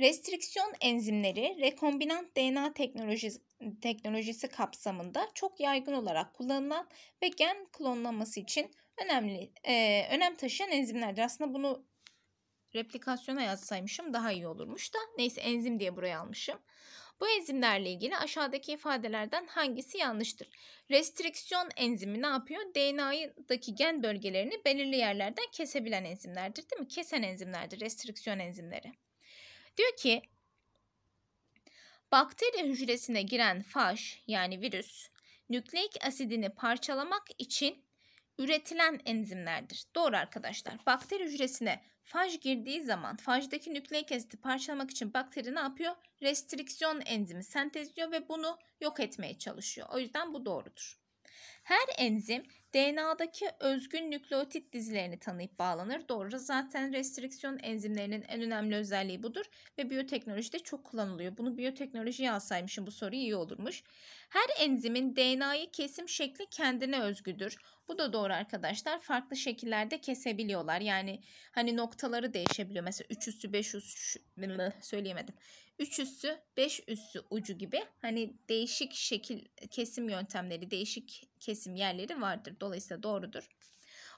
Restriksiyon enzimleri rekombinant DNA teknolojisi, teknolojisi kapsamında çok yaygın olarak kullanılan ve gen klonlaması için önemli e, önem taşıyan enzimlerdir. Aslında bunu replikasyona yazsaymışım daha iyi olurmuş da neyse enzim diye buraya almışım. Bu enzimlerle ilgili aşağıdaki ifadelerden hangisi yanlıştır? Restriksiyon enzimi ne yapıyor? DNA'daki gen bölgelerini belirli yerlerden kesebilen enzimlerdir değil mi? Kesen enzimlerdir restriksiyon enzimleri. Diyor ki bakteri hücresine giren faj yani virüs nükleik asidini parçalamak için üretilen enzimlerdir. Doğru arkadaşlar. Bakteri hücresine faj girdiği zaman fajdaki nükleik asiti parçalamak için bakteri ne yapıyor? Restriksiyon enzimi sentezliyor ve bunu yok etmeye çalışıyor. O yüzden bu doğrudur. Her enzim DNA'daki özgün nükleotit dizilerini tanıyıp bağlanır. Doğru zaten restriksiyon enzimlerinin en önemli özelliği budur ve biyoteknolojide çok kullanılıyor. Bunu biyoteknolojiye alsaymışım bu soru iyi olurmuş. Her enzimin DNA'yı kesim şekli kendine özgüdür. Bu da doğru arkadaşlar. Farklı şekillerde kesebiliyorlar. Yani hani noktaları değişebiliyor. Mesela 3 üssü 5 üssü ıı, söyleyemedim. 3 üssü 5 üssü ucu gibi hani değişik şekil kesim yöntemleri değişik kesim kesim yerleri vardır. Dolayısıyla doğrudur.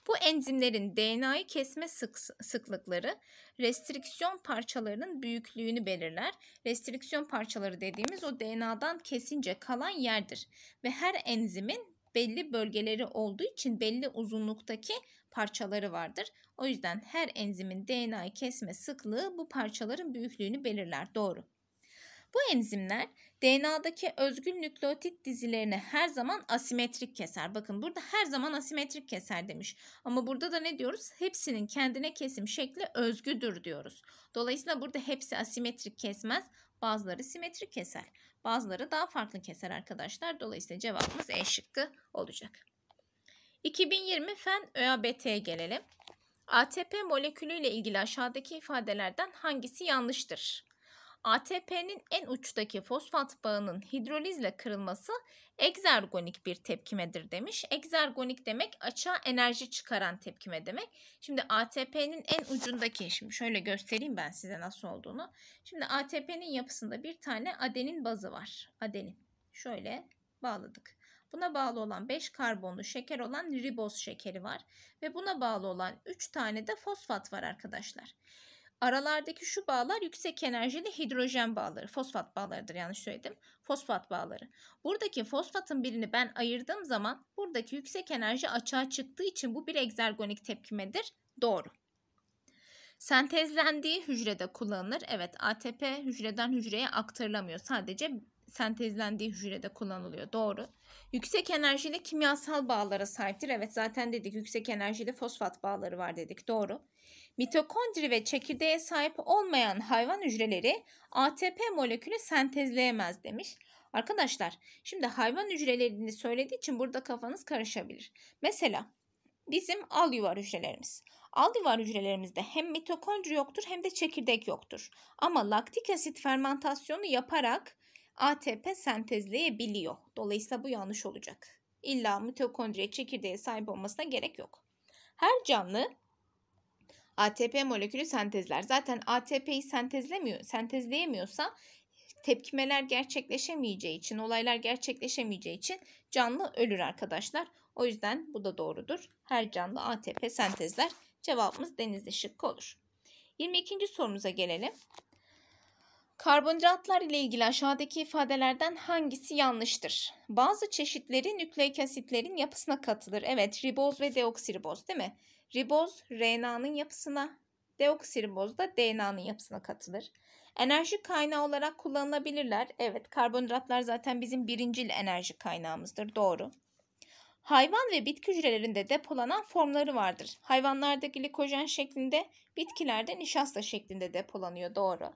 Bu enzimlerin DNA'yı kesme sık, sıklıkları restriksiyon parçalarının büyüklüğünü belirler. Restriksiyon parçaları dediğimiz o DNA'dan kesince kalan yerdir ve her enzimin belli bölgeleri olduğu için belli uzunluktaki parçaları vardır. O yüzden her enzimin DNA'yı kesme sıklığı bu parçaların büyüklüğünü belirler. Doğru. Bu enzimler DNA'daki özgün nükleotit dizilerini her zaman asimetrik keser. Bakın burada her zaman asimetrik keser demiş. Ama burada da ne diyoruz? Hepsinin kendine kesim şekli özgüdür diyoruz. Dolayısıyla burada hepsi asimetrik kesmez. Bazıları simetrik keser. Bazıları daha farklı keser arkadaşlar. Dolayısıyla cevabımız E şıkkı olacak. 2020 Fen ÖABT'ye gelelim. ATP molekülüyle ilgili aşağıdaki ifadelerden hangisi yanlıştır? ATP'nin en uçtaki fosfat bağının hidrolizle kırılması egzergonik bir tepkimedir demiş. Egzergonik demek açığa enerji çıkaran tepkime demek. Şimdi ATP'nin en ucundaki, şimdi şöyle göstereyim ben size nasıl olduğunu. Şimdi ATP'nin yapısında bir tane adenin bazı var. Adenin. Şöyle bağladık. Buna bağlı olan 5 karbonlu şeker olan riboz şekeri var ve buna bağlı olan 3 tane de fosfat var arkadaşlar. Aralardaki şu bağlar yüksek enerjili hidrojen bağları, fosfat bağlarıdır yanlış söyledim. Fosfat bağları. Buradaki fosfatın birini ben ayırdığım zaman buradaki yüksek enerji açığa çıktığı için bu bir egzergonik tepkimedir. Doğru. Sentezlendiği hücrede kullanılır. Evet ATP hücreden hücreye aktarılamıyor. Sadece sentezlendiği hücrede kullanılıyor. Doğru. Yüksek enerjili kimyasal bağlara sahiptir. Evet zaten dedik yüksek enerjili fosfat bağları var dedik. Doğru mitokondri ve çekirdeğe sahip olmayan hayvan hücreleri ATP molekülü sentezleyemez demiş. Arkadaşlar şimdi hayvan hücrelerini söylediği için burada kafanız karışabilir. Mesela bizim al yuvar hücrelerimiz. Al yuvar hücrelerimizde hem mitokondri yoktur hem de çekirdek yoktur. Ama laktik asit fermentasyonu yaparak ATP sentezleyebiliyor. Dolayısıyla bu yanlış olacak. İlla mitokondriye çekirdeğe sahip olmasına gerek yok. Her canlı ATP molekülü sentezler. Zaten ATP'yi sentezlemiyor, sentezleyemiyorsa tepkimeler gerçekleşemeyeceği için, olaylar gerçekleşemeyeceği için canlı ölür arkadaşlar. O yüzden bu da doğrudur. Her canlı ATP sentezler. Cevabımız deniz şıkkı olur. 22. sorumuza gelelim. Karbonhidratlar ile ilgili aşağıdaki ifadelerden hangisi yanlıştır? Bazı çeşitleri nükleik asitlerin yapısına katılır. Evet riboz ve deoksiriboz değil mi? Riboz RNA'nın yapısına, deoksiriboz da DNA'nın yapısına katılır. Enerji kaynağı olarak kullanılabilirler. Evet karbonhidratlar zaten bizim birincil enerji kaynağımızdır. Doğru. Hayvan ve bitki hücrelerinde depolanan formları vardır. Hayvanlarda glikojen şeklinde, bitkilerde nişasta şeklinde depolanıyor. Doğru.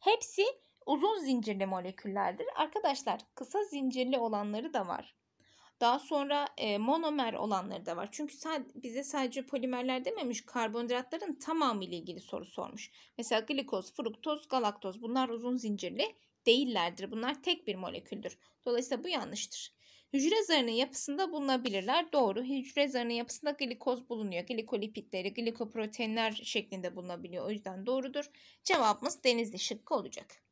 Hepsi uzun zincirli moleküllerdir. Arkadaşlar kısa zincirli olanları da var. Daha sonra e, monomer olanları da var. Çünkü sadece, bize sadece polimerler dememiş, karbonhidratların tamamıyla ilgili soru sormuş. Mesela glikoz, fruktoz, galaktoz bunlar uzun zincirli değillerdir. Bunlar tek bir moleküldür. Dolayısıyla bu yanlıştır. Hücre zarının yapısında bulunabilirler. Doğru. Hücre zarının yapısında glikoz bulunuyor. Glikolipitleri, glikoproteinler şeklinde bulunabiliyor. O yüzden doğrudur. Cevabımız denizli şıkkı olacak.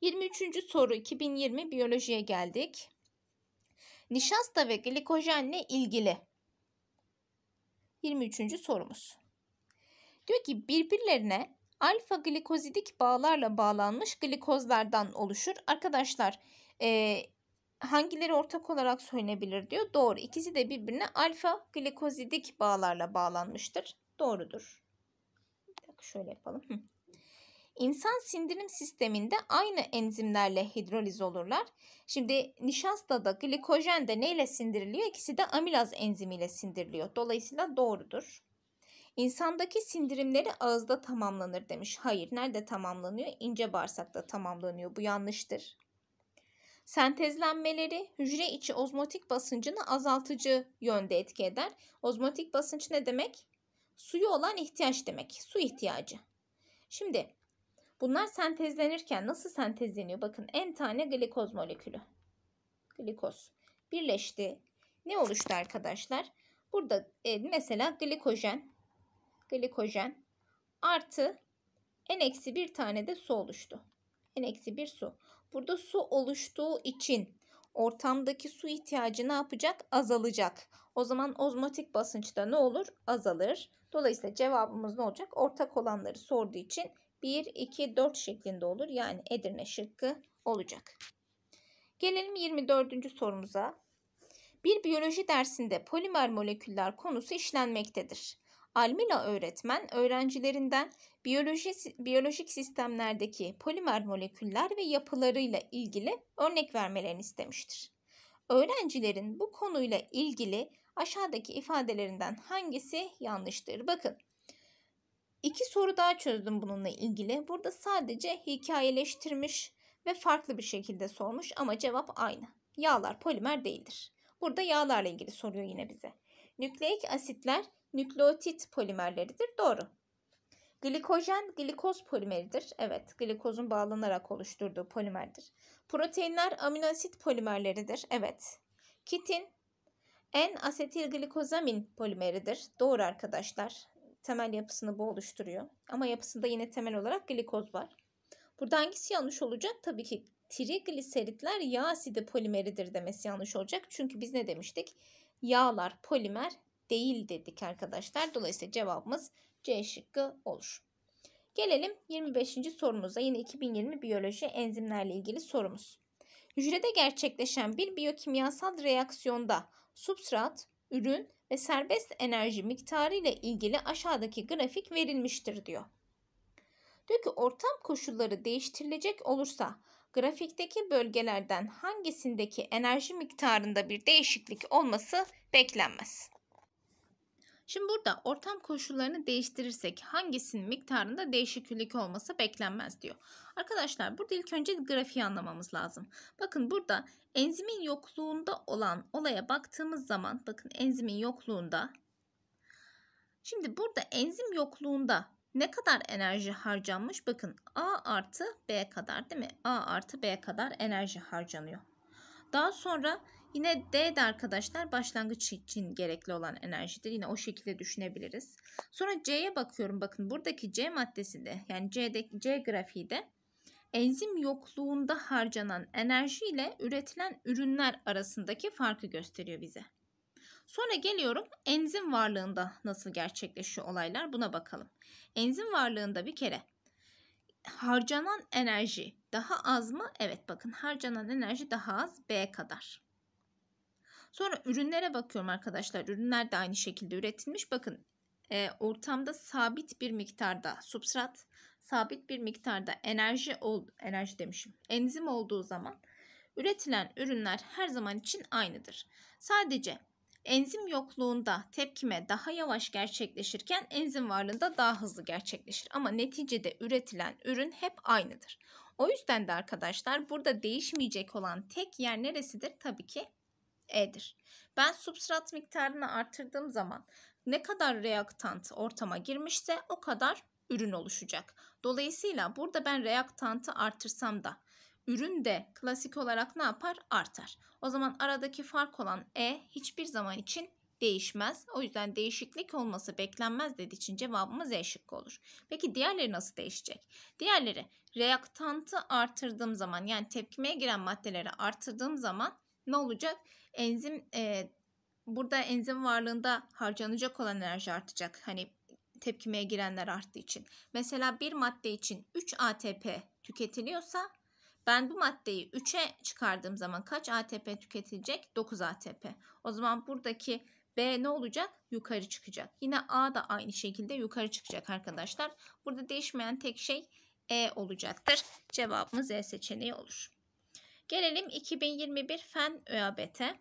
23. soru 2020 biyolojiye geldik nişasta ve glikojenle ilgili. 23. sorumuz. Diyor ki birbirlerine alfa glikozidik bağlarla bağlanmış glikozlardan oluşur. Arkadaşlar e, hangileri ortak olarak söylenebilir diyor. Doğru. İkisi de birbirine alfa glikozidik bağlarla bağlanmıştır. Doğrudur. Bir şöyle yapalım. Hı. İnsan sindirim sisteminde aynı enzimlerle hidroliz olurlar. Şimdi nişasta da glikojen de neyle sindiriliyor? İkisi de amilaz enzimiyle sindiriliyor. Dolayısıyla doğrudur. İnsandaki sindirimleri ağızda tamamlanır demiş. Hayır, nerede tamamlanıyor? İnce bağırsakta tamamlanıyor. Bu yanlıştır. Sentezlenmeleri hücre içi ozmotik basıncını azaltıcı yönde etki eder. Ozmotik basınç ne demek? Suyu olan ihtiyaç demek. Su ihtiyacı. Şimdi Bunlar sentezlenirken nasıl sentezleniyor? Bakın en tane glikoz molekülü. Glikoz birleşti. Ne oluştu arkadaşlar? Burada e, mesela glikojen glikojen artı en eksi bir tane de su oluştu. En eksi bir su. Burada su oluştuğu için ortamdaki su ihtiyacı ne yapacak? Azalacak. O zaman ozmotik basınçta ne olur? Azalır. Dolayısıyla cevabımız ne olacak? Ortak olanları sorduğu için 1, 2, 4 şeklinde olur. Yani Edirne şıkkı olacak. Gelelim 24. sorumuza. Bir biyoloji dersinde polimer moleküller konusu işlenmektedir. Almila öğretmen öğrencilerinden biyoloji, biyolojik sistemlerdeki polimer moleküller ve yapılarıyla ilgili örnek vermelerini istemiştir. Öğrencilerin bu konuyla ilgili aşağıdaki ifadelerinden hangisi yanlıştır? Bakın İki soru daha çözdüm bununla ilgili. Burada sadece hikayeleştirmiş ve farklı bir şekilde sormuş ama cevap aynı. Yağlar polimer değildir. Burada yağlarla ilgili soruyor yine bize. Nükleik asitler nükleotit polimerleridir. Doğru. Glikojen glikoz polimeridir. Evet, glikozun bağlanarak oluşturduğu polimerdir. Proteinler amino asit polimerleridir. Evet. Kitin en asetil glikozamin polimeridir. Doğru arkadaşlar temel yapısını bu oluşturuyor. Ama yapısında yine temel olarak glikoz var. Burada hangisi yanlış olacak? Tabii ki trigliseritler yağ asidi polimeridir demesi yanlış olacak. Çünkü biz ne demiştik? Yağlar polimer değil dedik arkadaşlar. Dolayısıyla cevabımız C şıkkı olur. Gelelim 25. sorumuza. Yine 2020 biyoloji enzimlerle ilgili sorumuz. Hücrede gerçekleşen bir biyokimyasal reaksiyonda substrat, ürün ve serbest enerji miktarı ile ilgili aşağıdaki grafik verilmiştir diyor. Diyor ki ortam koşulları değiştirilecek olursa grafikteki bölgelerden hangisindeki enerji miktarında bir değişiklik olması beklenmez. Şimdi burada ortam koşullarını değiştirirsek hangisinin miktarında değişiklik olması beklenmez diyor. Arkadaşlar burada ilk önce grafiği anlamamız lazım. Bakın burada enzimin yokluğunda olan olaya baktığımız zaman bakın enzimin yokluğunda Şimdi burada enzim yokluğunda ne kadar enerji harcanmış? Bakın A artı B kadar değil mi? A artı B kadar enerji harcanıyor. Daha sonra yine D de arkadaşlar başlangıç için gerekli olan enerjidir. Yine o şekilde düşünebiliriz. Sonra C'ye bakıyorum. Bakın buradaki C maddesi de yani C'deki C grafiği de enzim yokluğunda harcanan enerji ile üretilen ürünler arasındaki farkı gösteriyor bize. Sonra geliyorum enzim varlığında nasıl gerçekleşiyor olaylar buna bakalım. Enzim varlığında bir kere harcanan enerji daha az mı? Evet bakın harcanan enerji daha az B kadar. Sonra ürünlere bakıyorum arkadaşlar. Ürünler de aynı şekilde üretilmiş. Bakın e, ortamda sabit bir miktarda substrat sabit bir miktarda enerji ol, enerji demişim. Enzim olduğu zaman üretilen ürünler her zaman için aynıdır. Sadece enzim yokluğunda tepkime daha yavaş gerçekleşirken enzim varlığında daha hızlı gerçekleşir. Ama neticede üretilen ürün hep aynıdır. O yüzden de arkadaşlar burada değişmeyecek olan tek yer neresidir? Tabii ki E'dir. Ben substrat miktarını artırdığım zaman ne kadar reaktant ortama girmişse o kadar ürün oluşacak. Dolayısıyla burada ben reaktantı artırsam da ürün de klasik olarak ne yapar? Artar. O zaman aradaki fark olan E hiçbir zaman için değişmez. O yüzden değişiklik olması beklenmez dediği için cevabımız E şıkkı olur. Peki diğerleri nasıl değişecek? Diğerleri reaktantı artırdığım zaman yani tepkimeye giren maddeleri artırdığım zaman ne olacak? Enzim e, burada enzim varlığında harcanacak olan enerji artacak. Hani tepkimeye girenler arttığı için. Mesela bir madde için 3 ATP tüketiliyorsa ben bu maddeyi 3'e çıkardığım zaman kaç ATP tüketilecek? 9 ATP. O zaman buradaki B ne olacak? Yukarı çıkacak. Yine A da aynı şekilde yukarı çıkacak arkadaşlar. Burada değişmeyen tek şey E olacaktır. Cevabımız E seçeneği olur. Gelelim 2021 fen ÖABT'e.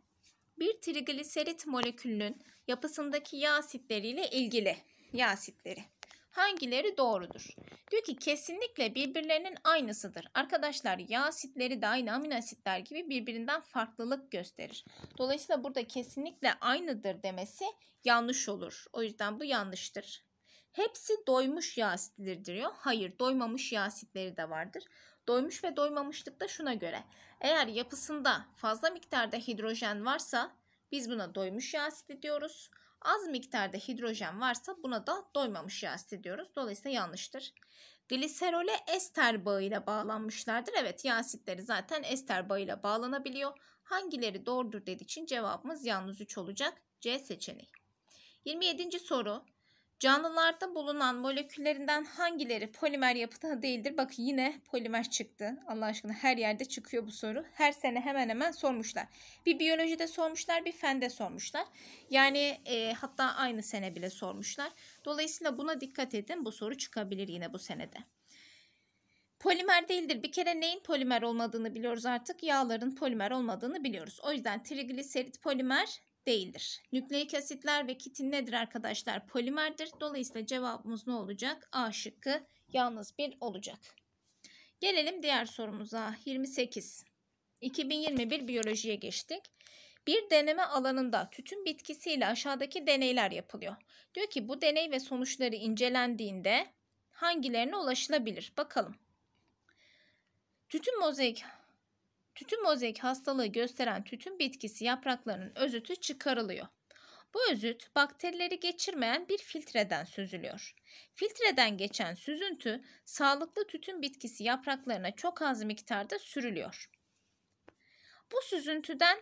Bir trigliserit molekülünün yapısındaki yağ asitleriyle ilgili yasitleri. Hangileri doğrudur? Diyor ki kesinlikle birbirlerinin aynısıdır. Arkadaşlar yasitleri de aynı amino asitler gibi birbirinden farklılık gösterir. Dolayısıyla burada kesinlikle aynıdır demesi yanlış olur. O yüzden bu yanlıştır. Hepsi doymuş yasitleri diyor. Hayır doymamış yasitleri de vardır. Doymuş ve doymamışlık da şuna göre. Eğer yapısında fazla miktarda hidrojen varsa biz buna doymuş yasit diyoruz. Az miktarda hidrojen varsa buna da doymamış yağ asidi diyoruz. Dolayısıyla yanlıştır. Gliserole ester bağıyla bağlanmışlardır. Evet yağ asitleri zaten ester bağıyla bağlanabiliyor. Hangileri doğrudur dediği için cevabımız yalnız 3 olacak. C seçeneği. 27. soru Canlılarda bulunan moleküllerinden hangileri polimer yapıda değildir? Bakın yine polimer çıktı. Allah aşkına her yerde çıkıyor bu soru. Her sene hemen hemen sormuşlar. Bir biyolojide sormuşlar, bir fende sormuşlar. Yani e, hatta aynı sene bile sormuşlar. Dolayısıyla buna dikkat edin. Bu soru çıkabilir yine bu senede. Polimer değildir. Bir kere neyin polimer olmadığını biliyoruz artık. Yağların polimer olmadığını biliyoruz. O yüzden trigliserit polimer değildir. Nükleik asitler ve kitin nedir arkadaşlar? Polimerdir. Dolayısıyla cevabımız ne olacak? A şıkkı yalnız bir olacak. Gelelim diğer sorumuza. 28. 2021 biyolojiye geçtik. Bir deneme alanında tütün bitkisiyle aşağıdaki deneyler yapılıyor. Diyor ki bu deney ve sonuçları incelendiğinde hangilerine ulaşılabilir? Bakalım. Tütün mozaik Tütün mozaik hastalığı gösteren tütün bitkisi yapraklarının özütü çıkarılıyor. Bu özüt bakterileri geçirmeyen bir filtreden süzülüyor. Filtreden geçen süzüntü sağlıklı tütün bitkisi yapraklarına çok az miktarda sürülüyor. Bu süzüntüden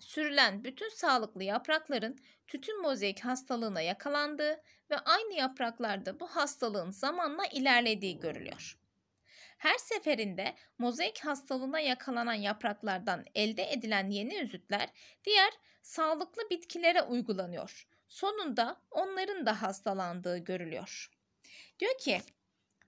sürülen bütün sağlıklı yaprakların tütün mozaik hastalığına yakalandığı ve aynı yapraklarda bu hastalığın zamanla ilerlediği görülüyor. Her seferinde mozaik hastalığına yakalanan yapraklardan elde edilen yeni üzütler diğer sağlıklı bitkilere uygulanıyor. Sonunda onların da hastalandığı görülüyor. Diyor ki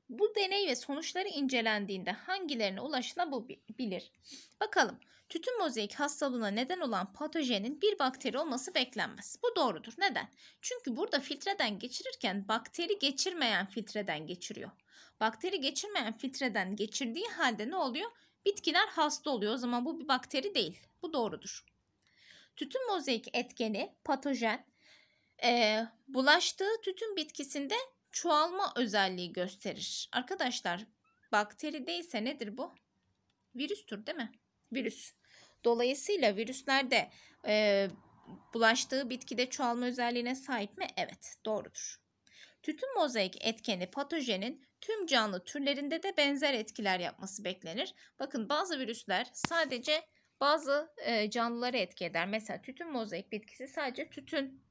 bu deney ve sonuçları incelendiğinde hangilerine ulaşılabilir? Bakalım. Tütün mozaik hastalığına neden olan patojenin bir bakteri olması beklenmez. Bu doğrudur. Neden? Çünkü burada filtreden geçirirken bakteri geçirmeyen filtreden geçiriyor. Bakteri geçirmeyen filtreden geçirdiği halde ne oluyor? Bitkiler hasta oluyor. O zaman bu bir bakteri değil. Bu doğrudur. Tütün mozaik etkeni, patojen, e, bulaştığı tütün bitkisinde çoğalma özelliği gösterir. Arkadaşlar bakteri değilse nedir bu? Virüstür değil mi? Virüs. Dolayısıyla virüslerde e, bulaştığı bitkide çoğalma özelliğine sahip mi? Evet doğrudur. Tütün mozaik etkeni patojenin tüm canlı türlerinde de benzer etkiler yapması beklenir. Bakın bazı virüsler sadece bazı e, canlıları etki eder. Mesela tütün mozaik bitkisi sadece tütün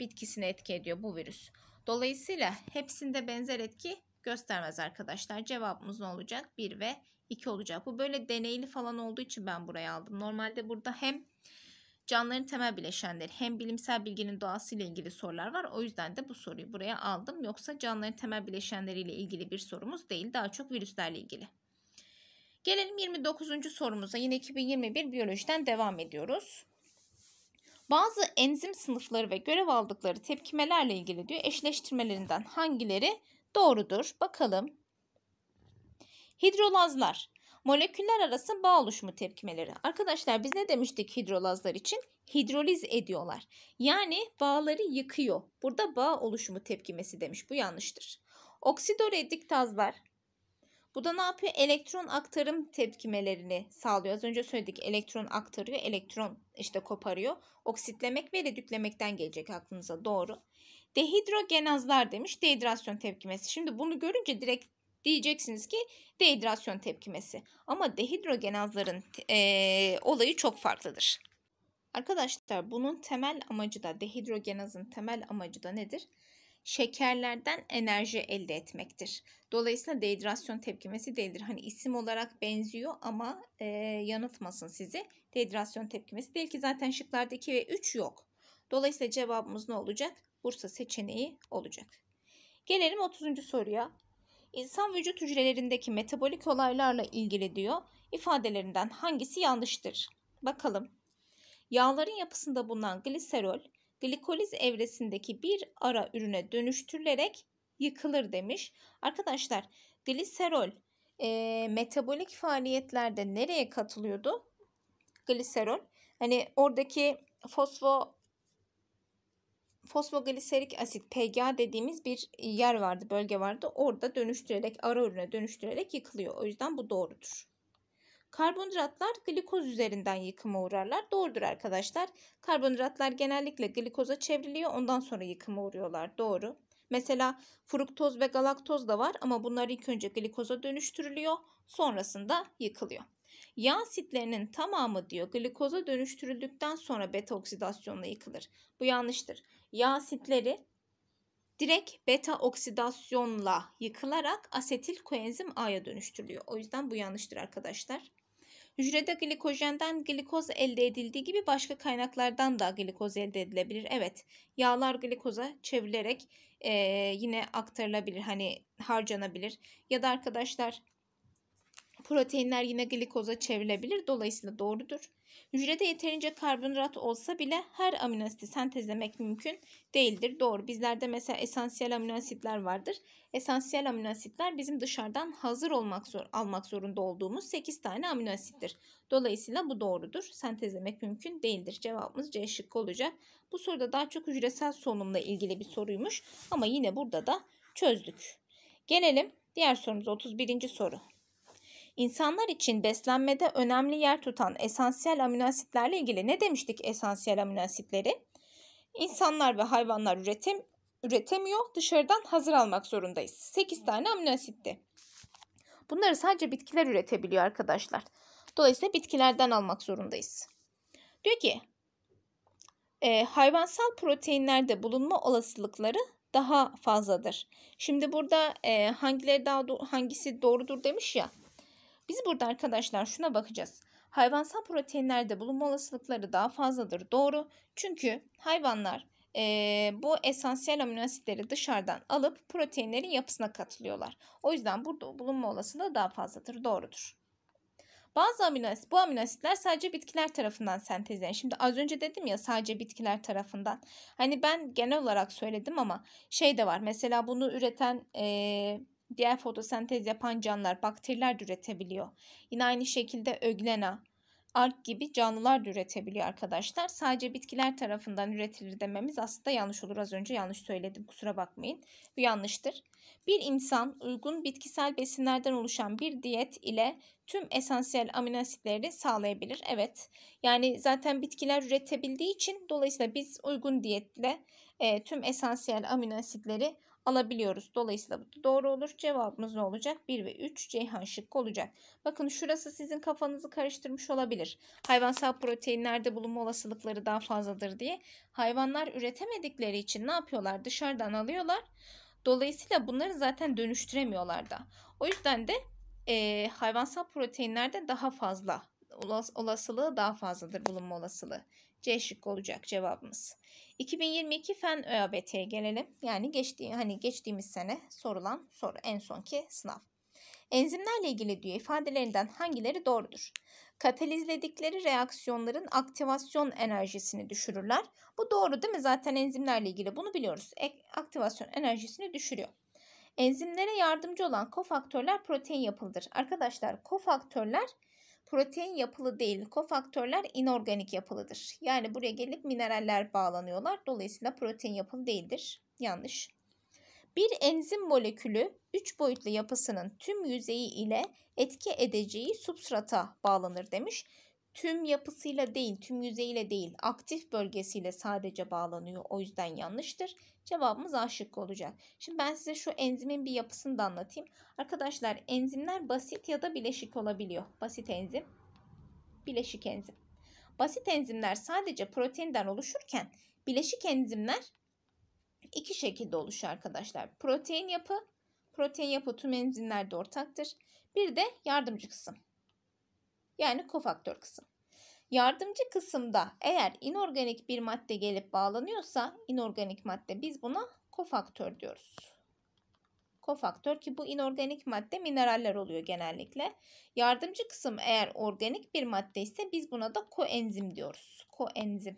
bitkisini etki ediyor bu virüs. Dolayısıyla hepsinde benzer etki göstermez arkadaşlar. Cevabımız ne olacak? 1 ve 2 olacak. Bu böyle deneyli falan olduğu için ben buraya aldım. Normalde burada hem canlıların temel bileşenleri hem bilimsel bilginin doğasıyla ilgili sorular var. O yüzden de bu soruyu buraya aldım. Yoksa canlıların temel bileşenleriyle ilgili bir sorumuz değil. Daha çok virüslerle ilgili. Gelelim 29. sorumuza. Yine 2021 biyolojiden devam ediyoruz. Bazı enzim sınıfları ve görev aldıkları tepkimelerle ilgili diyor eşleştirmelerinden hangileri doğrudur? Bakalım. Hidrolazlar moleküller arası bağ oluşumu tepkimeleri. Arkadaşlar biz ne demiştik hidrolazlar için? Hidroliz ediyorlar. Yani bağları yıkıyor. Burada bağ oluşumu tepkimesi demiş. Bu yanlıştır. Oksidorediktazlar bu da ne yapıyor? Elektron aktarım tepkimelerini sağlıyor. Az önce söyledik elektron aktarıyor, elektron işte koparıyor. Oksitlemek ve redüklemekten gelecek aklınıza doğru. Dehidrogenazlar demiş dehidrasyon tepkimesi. Şimdi bunu görünce direkt diyeceksiniz ki dehidrasyon tepkimesi. Ama dehidrogenazların e, olayı çok farklıdır. Arkadaşlar bunun temel amacı da dehidrogenazın temel amacı da nedir? şekerlerden enerji elde etmektir. Dolayısıyla dehidrasyon tepkimesi değildir. Hani isim olarak benziyor ama e, yanıltmasın sizi. Dehidrasyon tepkimesi değil ki zaten şıklarda 2 ve 3 yok. Dolayısıyla cevabımız ne olacak? Bursa seçeneği olacak. Gelelim 30. soruya. İnsan vücut hücrelerindeki metabolik olaylarla ilgili diyor. İfadelerinden hangisi yanlıştır? Bakalım. Yağların yapısında bulunan gliserol glikoliz evresindeki bir ara ürüne dönüştürülerek yıkılır demiş. Arkadaşlar gliserol e, metabolik faaliyetlerde nereye katılıyordu? Gliserol. Hani oradaki fosfo fosfogliserik asit PGA dediğimiz bir yer vardı, bölge vardı. Orada dönüştürerek, ara ürüne dönüştürerek yıkılıyor. O yüzden bu doğrudur. Karbonhidratlar glikoz üzerinden yıkıma uğrarlar. Doğrudur arkadaşlar. Karbonhidratlar genellikle glikoza çevriliyor. Ondan sonra yıkıma uğruyorlar. Doğru. Mesela fruktoz ve galaktoz da var ama bunlar ilk önce glikoza dönüştürülüyor. Sonrasında yıkılıyor. Yağ asitlerinin tamamı diyor glikoza dönüştürüldükten sonra beta oksidasyonla yıkılır. Bu yanlıştır. Yağ asitleri direkt beta oksidasyonla yıkılarak asetil koenzim A'ya dönüştürülüyor. O yüzden bu yanlıştır arkadaşlar. Hücrede glikojenden glikoz elde edildiği gibi başka kaynaklardan da glikoz elde edilebilir. Evet yağlar glikoza çevrilerek e, yine aktarılabilir hani harcanabilir. Ya da arkadaşlar proteinler yine glikoza çevrilebilir. Dolayısıyla doğrudur. Hücrede yeterince karbonhidrat olsa bile her amino asiti sentezlemek mümkün değildir. Doğru. Bizlerde mesela esansiyel amino asitler vardır. Esansiyel amino asitler bizim dışarıdan hazır olmak zor, almak zorunda olduğumuz 8 tane amino asittir. Dolayısıyla bu doğrudur. Sentezlemek mümkün değildir. Cevabımız C şıkkı olacak. Bu soruda daha çok hücresel solunumla ilgili bir soruymuş ama yine burada da çözdük. Gelelim diğer sorumuz 31. soru. İnsanlar için beslenmede önemli yer tutan esansiyel amino asitlerle ilgili ne demiştik esansiyel amino asitleri? İnsanlar ve hayvanlar üretim, üretemiyor dışarıdan hazır almak zorundayız. 8 tane amino asitti. Bunları sadece bitkiler üretebiliyor arkadaşlar. Dolayısıyla bitkilerden almak zorundayız. Diyor ki e, hayvansal proteinlerde bulunma olasılıkları daha fazladır. Şimdi burada e, hangileri daha do hangisi doğrudur demiş ya. Biz burada arkadaşlar şuna bakacağız. Hayvansal proteinlerde bulunma olasılıkları daha fazladır. Doğru. Çünkü hayvanlar e, bu esansiyel amino asitleri dışarıdan alıp proteinlerin yapısına katılıyorlar. O yüzden burada bulunma olasılığı daha fazladır. Doğrudur. Bazı amino asit, bu amino asitler sadece bitkiler tarafından sentezlenir. Şimdi az önce dedim ya sadece bitkiler tarafından. Hani ben genel olarak söyledim ama şey de var. Mesela bunu üreten e, diğer fotosentez yapan canlılar bakteriler de üretebiliyor. Yine aynı şekilde öglena, ark gibi canlılar da üretebiliyor arkadaşlar. Sadece bitkiler tarafından üretilir dememiz aslında yanlış olur. Az önce yanlış söyledim kusura bakmayın. Bu yanlıştır. Bir insan uygun bitkisel besinlerden oluşan bir diyet ile tüm esansiyel amino asitleri sağlayabilir. Evet yani zaten bitkiler üretebildiği için dolayısıyla biz uygun diyetle e, tüm esansiyel amino asitleri alabiliyoruz. Dolayısıyla bu doğru olur. Cevabımız ne olacak? 1 ve 3 Ceyhan şıkkı olacak. Bakın şurası sizin kafanızı karıştırmış olabilir. Hayvansal proteinlerde bulunma olasılıkları daha fazladır diye. Hayvanlar üretemedikleri için ne yapıyorlar? Dışarıdan alıyorlar. Dolayısıyla bunları zaten dönüştüremiyorlar da. O yüzden de e, hayvansal proteinlerde daha fazla olas, olasılığı daha fazladır bulunma olasılığı. C şıkkı olacak cevabımız. 2022 Fen ÖABT'ye gelelim. Yani geçti hani geçtiğimiz sene sorulan soru en sonki sınav. Enzimlerle ilgili diyor ifadelerinden hangileri doğrudur? Katalizledikleri reaksiyonların aktivasyon enerjisini düşürürler. Bu doğru değil mi? Zaten enzimlerle ilgili bunu biliyoruz. Aktivasyon enerjisini düşürüyor. Enzimlere yardımcı olan kofaktörler protein yapılıdır. Arkadaşlar kofaktörler protein yapılı değil. Kofaktörler inorganik yapılıdır. Yani buraya gelip mineraller bağlanıyorlar. Dolayısıyla protein yapılı değildir. Yanlış. Bir enzim molekülü 3 boyutlu yapısının tüm yüzeyi ile etki edeceği substrata bağlanır demiş tüm yapısıyla değil, tüm yüzeyiyle değil, aktif bölgesiyle sadece bağlanıyor. O yüzden yanlıştır. Cevabımız A şıkkı olacak. Şimdi ben size şu enzimin bir yapısını da anlatayım. Arkadaşlar enzimler basit ya da bileşik olabiliyor. Basit enzim, bileşik enzim. Basit enzimler sadece proteinden oluşurken bileşik enzimler iki şekilde oluşuyor arkadaşlar. Protein yapı, protein yapı tüm enzimlerde ortaktır. Bir de yardımcı kısım yani kofaktör kısım. Yardımcı kısımda eğer inorganik bir madde gelip bağlanıyorsa inorganik madde biz buna kofaktör diyoruz. Kofaktör ki bu inorganik madde mineraller oluyor genellikle. Yardımcı kısım eğer organik bir madde ise biz buna da koenzim diyoruz. Koenzim.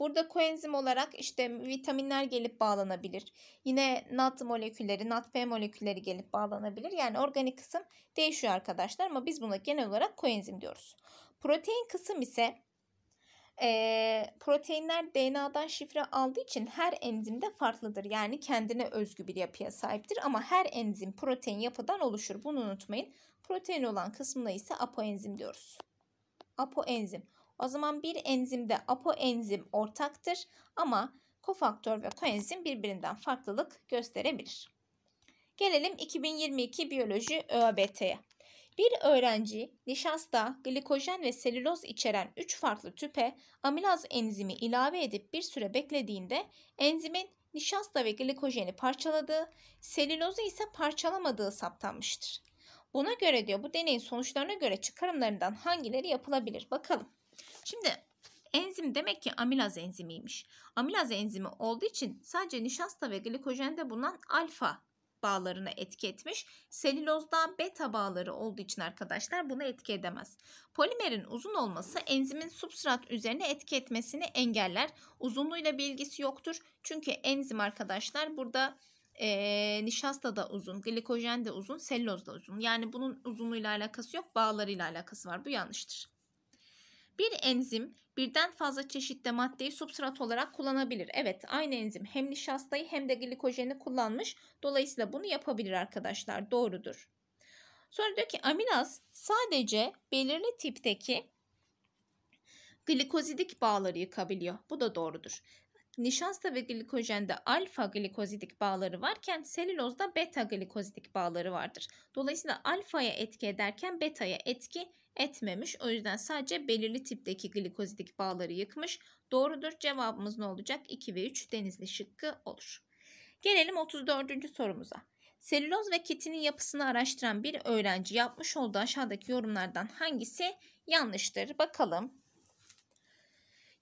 Burada koenzim olarak işte vitaminler gelip bağlanabilir. Yine NAT molekülleri, NADP molekülleri gelip bağlanabilir. Yani organik kısım değişiyor arkadaşlar ama biz buna genel olarak koenzim diyoruz. Protein kısım ise e, proteinler DNA'dan şifre aldığı için her enzimde farklıdır. Yani kendine özgü bir yapıya sahiptir ama her enzim protein yapıdan oluşur. Bunu unutmayın. Protein olan kısmına ise apoenzim diyoruz. Apoenzim. O zaman bir enzimde apoenzim ortaktır ama kofaktör ve koenzim birbirinden farklılık gösterebilir. Gelelim 2022 biyoloji ÖABT'ye. Bir öğrenci nişasta, glikojen ve selüloz içeren 3 farklı tüpe amilaz enzimi ilave edip bir süre beklediğinde enzimin nişasta ve glikojeni parçaladığı, selülozu ise parçalamadığı saptanmıştır. Buna göre diyor bu deneyin sonuçlarına göre çıkarımlarından hangileri yapılabilir? Bakalım. Şimdi enzim demek ki amilaz enzimiymiş. Amilaz enzimi olduğu için sadece nişasta ve glikojende bulunan alfa bağlarına etki etmiş. Selülozda beta bağları olduğu için arkadaşlar bunu etki edemez. Polimerin uzun olması enzimin substrat üzerine etki etmesini engeller. Uzunluğuyla bir ilgisi yoktur. Çünkü enzim arkadaşlar burada e, nişasta da uzun, glikojen de uzun, selüloz da uzun. Yani bunun uzunluğuyla alakası yok, bağlarıyla alakası var. Bu yanlıştır. Bir enzim birden fazla çeşitli maddeyi substrat olarak kullanabilir. Evet aynı enzim hem nişastayı hem de glikojeni kullanmış. Dolayısıyla bunu yapabilir arkadaşlar. Doğrudur. Sonra diyor ki aminaz sadece belirli tipteki glikozidik bağları yıkabiliyor. Bu da doğrudur. Nişasta ve glikojende alfa glikozidik bağları varken selülozda beta glikozidik bağları vardır. Dolayısıyla alfaya etki ederken betaya etki etmemiş. O yüzden sadece belirli tipteki glikozidik bağları yıkmış. Doğrudur. Cevabımız ne olacak? 2 ve 3 denizli şıkkı olur. Gelelim 34. sorumuza. Selüloz ve ketinin yapısını araştıran bir öğrenci yapmış olduğu aşağıdaki yorumlardan hangisi yanlıştır? Bakalım.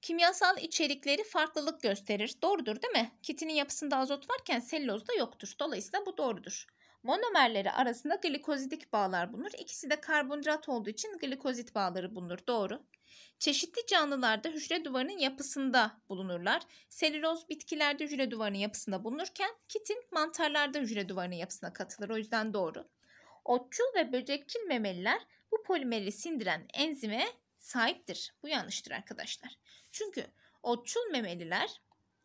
Kimyasal içerikleri farklılık gösterir. Doğrudur değil mi? Ketinin yapısında azot varken selülozda yoktur. Dolayısıyla bu doğrudur. Monomerleri arasında glikozidik bağlar bulunur. İkisi de karbonhidrat olduğu için glikozit bağları bulunur. Doğru. Çeşitli canlılarda hücre duvarının yapısında bulunurlar. Selüloz bitkilerde hücre duvarının yapısında bulunurken kitin mantarlarda hücre duvarının yapısına katılır. O yüzden doğru. Otçul ve böcekçil memeliler bu polimeri sindiren enzime sahiptir. Bu yanlıştır arkadaşlar. Çünkü otçul memeliler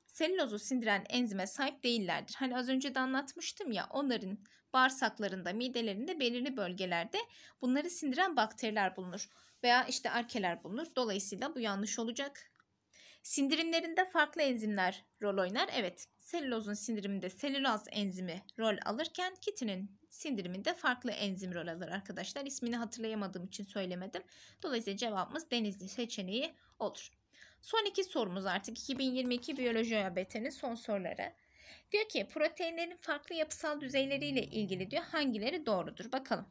selülozu sindiren enzime sahip değillerdir. Hani az önce de anlatmıştım ya onların bağırsaklarında, midelerinde belirli bölgelerde bunları sindiren bakteriler bulunur veya işte arkeler bulunur. Dolayısıyla bu yanlış olacak. Sindirimlerinde farklı enzimler rol oynar. Evet, selülozun sindiriminde selüloz enzimi rol alırken kitinin sindiriminde farklı enzim rol alır arkadaşlar. İsmini hatırlayamadığım için söylemedim. Dolayısıyla cevabımız denizli seçeneği olur. Son iki sorumuz artık 2022 biyoloji öğretmenin son soruları. Diyor ki proteinlerin farklı yapısal düzeyleriyle ilgili diyor hangileri doğrudur bakalım.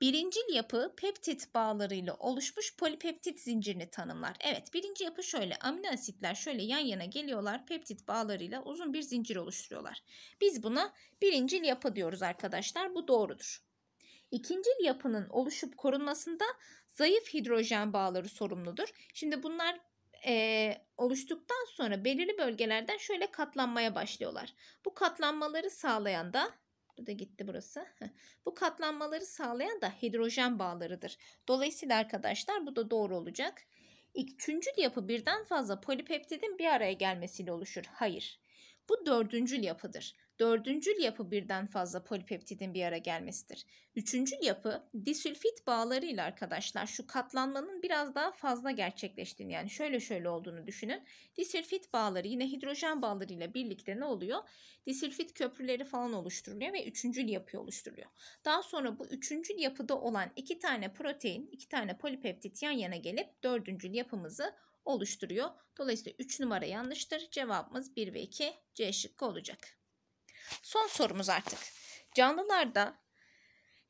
Birincil yapı peptit bağlarıyla oluşmuş polipeptit zincirini tanımlar. Evet birinci yapı şöyle amino asitler şöyle yan yana geliyorlar peptit bağlarıyla uzun bir zincir oluşturuyorlar. Biz buna birincil yapı diyoruz arkadaşlar bu doğrudur. İkincil yapının oluşup korunmasında zayıf hidrojen bağları sorumludur. Şimdi bunlar e, oluştuktan sonra belirli bölgelerden şöyle katlanmaya başlıyorlar. Bu katlanmaları sağlayan da da gitti burası. Bu katlanmaları sağlayan da hidrojen bağlarıdır. Dolayısıyla arkadaşlar bu da doğru olacak. Üçüncül yapı birden fazla polipeptidin bir araya gelmesiyle oluşur. Hayır. Bu dördüncü yapıdır. Dördüncül yapı birden fazla polipeptidin bir ara gelmesidir. Üçüncül yapı disülfit bağlarıyla arkadaşlar şu katlanmanın biraz daha fazla gerçekleştiğini yani şöyle şöyle olduğunu düşünün. Disülfit bağları yine hidrojen bağlarıyla birlikte ne oluyor? Disülfit köprüleri falan oluşturuluyor ve üçüncül yapı oluşturuluyor. Daha sonra bu üçüncül yapıda olan iki tane protein, iki tane polipeptit yan yana gelip dördüncül yapımızı oluşturuyor. Dolayısıyla 3 numara yanlıştır. Cevabımız 1 ve 2 C şıkkı olacak. Son sorumuz artık. Canlılarda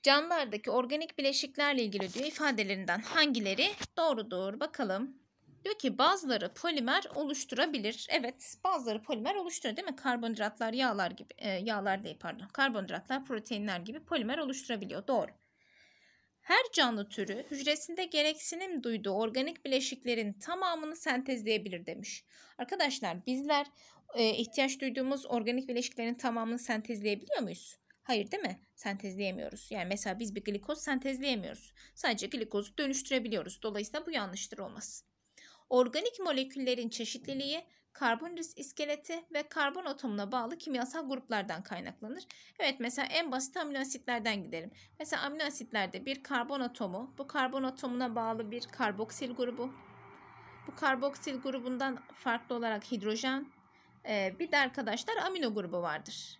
canlılardaki organik bileşiklerle ilgili diyor ifadelerinden hangileri doğrudur bakalım. Diyor ki bazıları polimer oluşturabilir. Evet bazıları polimer oluşturuyor değil mi? Karbonhidratlar yağlar gibi e, yağlar değil pardon. Karbonhidratlar proteinler gibi polimer oluşturabiliyor. Doğru. Her canlı türü hücresinde gereksinim duyduğu organik bileşiklerin tamamını sentezleyebilir demiş. Arkadaşlar bizler e, ihtiyaç duyduğumuz organik bileşiklerin tamamını sentezleyebiliyor muyuz? Hayır değil mi? Sentezleyemiyoruz. Yani mesela biz bir glikoz sentezleyemiyoruz. Sadece glikozu dönüştürebiliyoruz. Dolayısıyla bu yanlıştır olmaz. Organik moleküllerin çeşitliliği karbonhidrat iskeleti ve karbon atomuna bağlı kimyasal gruplardan kaynaklanır. Evet mesela en basit amino asitlerden gidelim. Mesela amino asitlerde bir karbon atomu, bu karbon atomuna bağlı bir karboksil grubu, bu karboksil grubundan farklı olarak hidrojen, e, bir de arkadaşlar amino grubu vardır.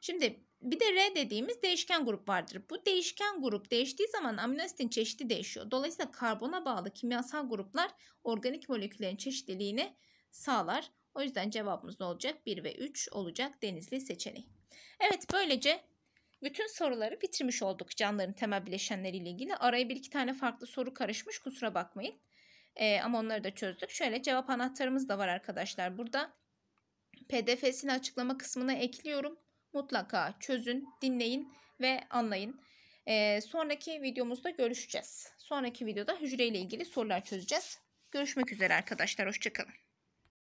Şimdi bir de R dediğimiz değişken grup vardır. Bu değişken grup değiştiği zaman amino asitin çeşidi değişiyor. Dolayısıyla karbona bağlı kimyasal gruplar organik moleküllerin çeşitliliğini sağlar. O yüzden cevabımız ne olacak? 1 ve 3 olacak denizli seçeneği. Evet böylece bütün soruları bitirmiş olduk canlıların temel bileşenleriyle ilgili. Araya bir iki tane farklı soru karışmış kusura bakmayın. Ee, ama onları da çözdük. Şöyle cevap anahtarımız da var arkadaşlar burada. PDF'sini açıklama kısmına ekliyorum. Mutlaka çözün, dinleyin ve anlayın. Ee, sonraki videomuzda görüşeceğiz. Sonraki videoda hücreyle ilgili sorular çözeceğiz. Görüşmek üzere arkadaşlar. Hoşçakalın.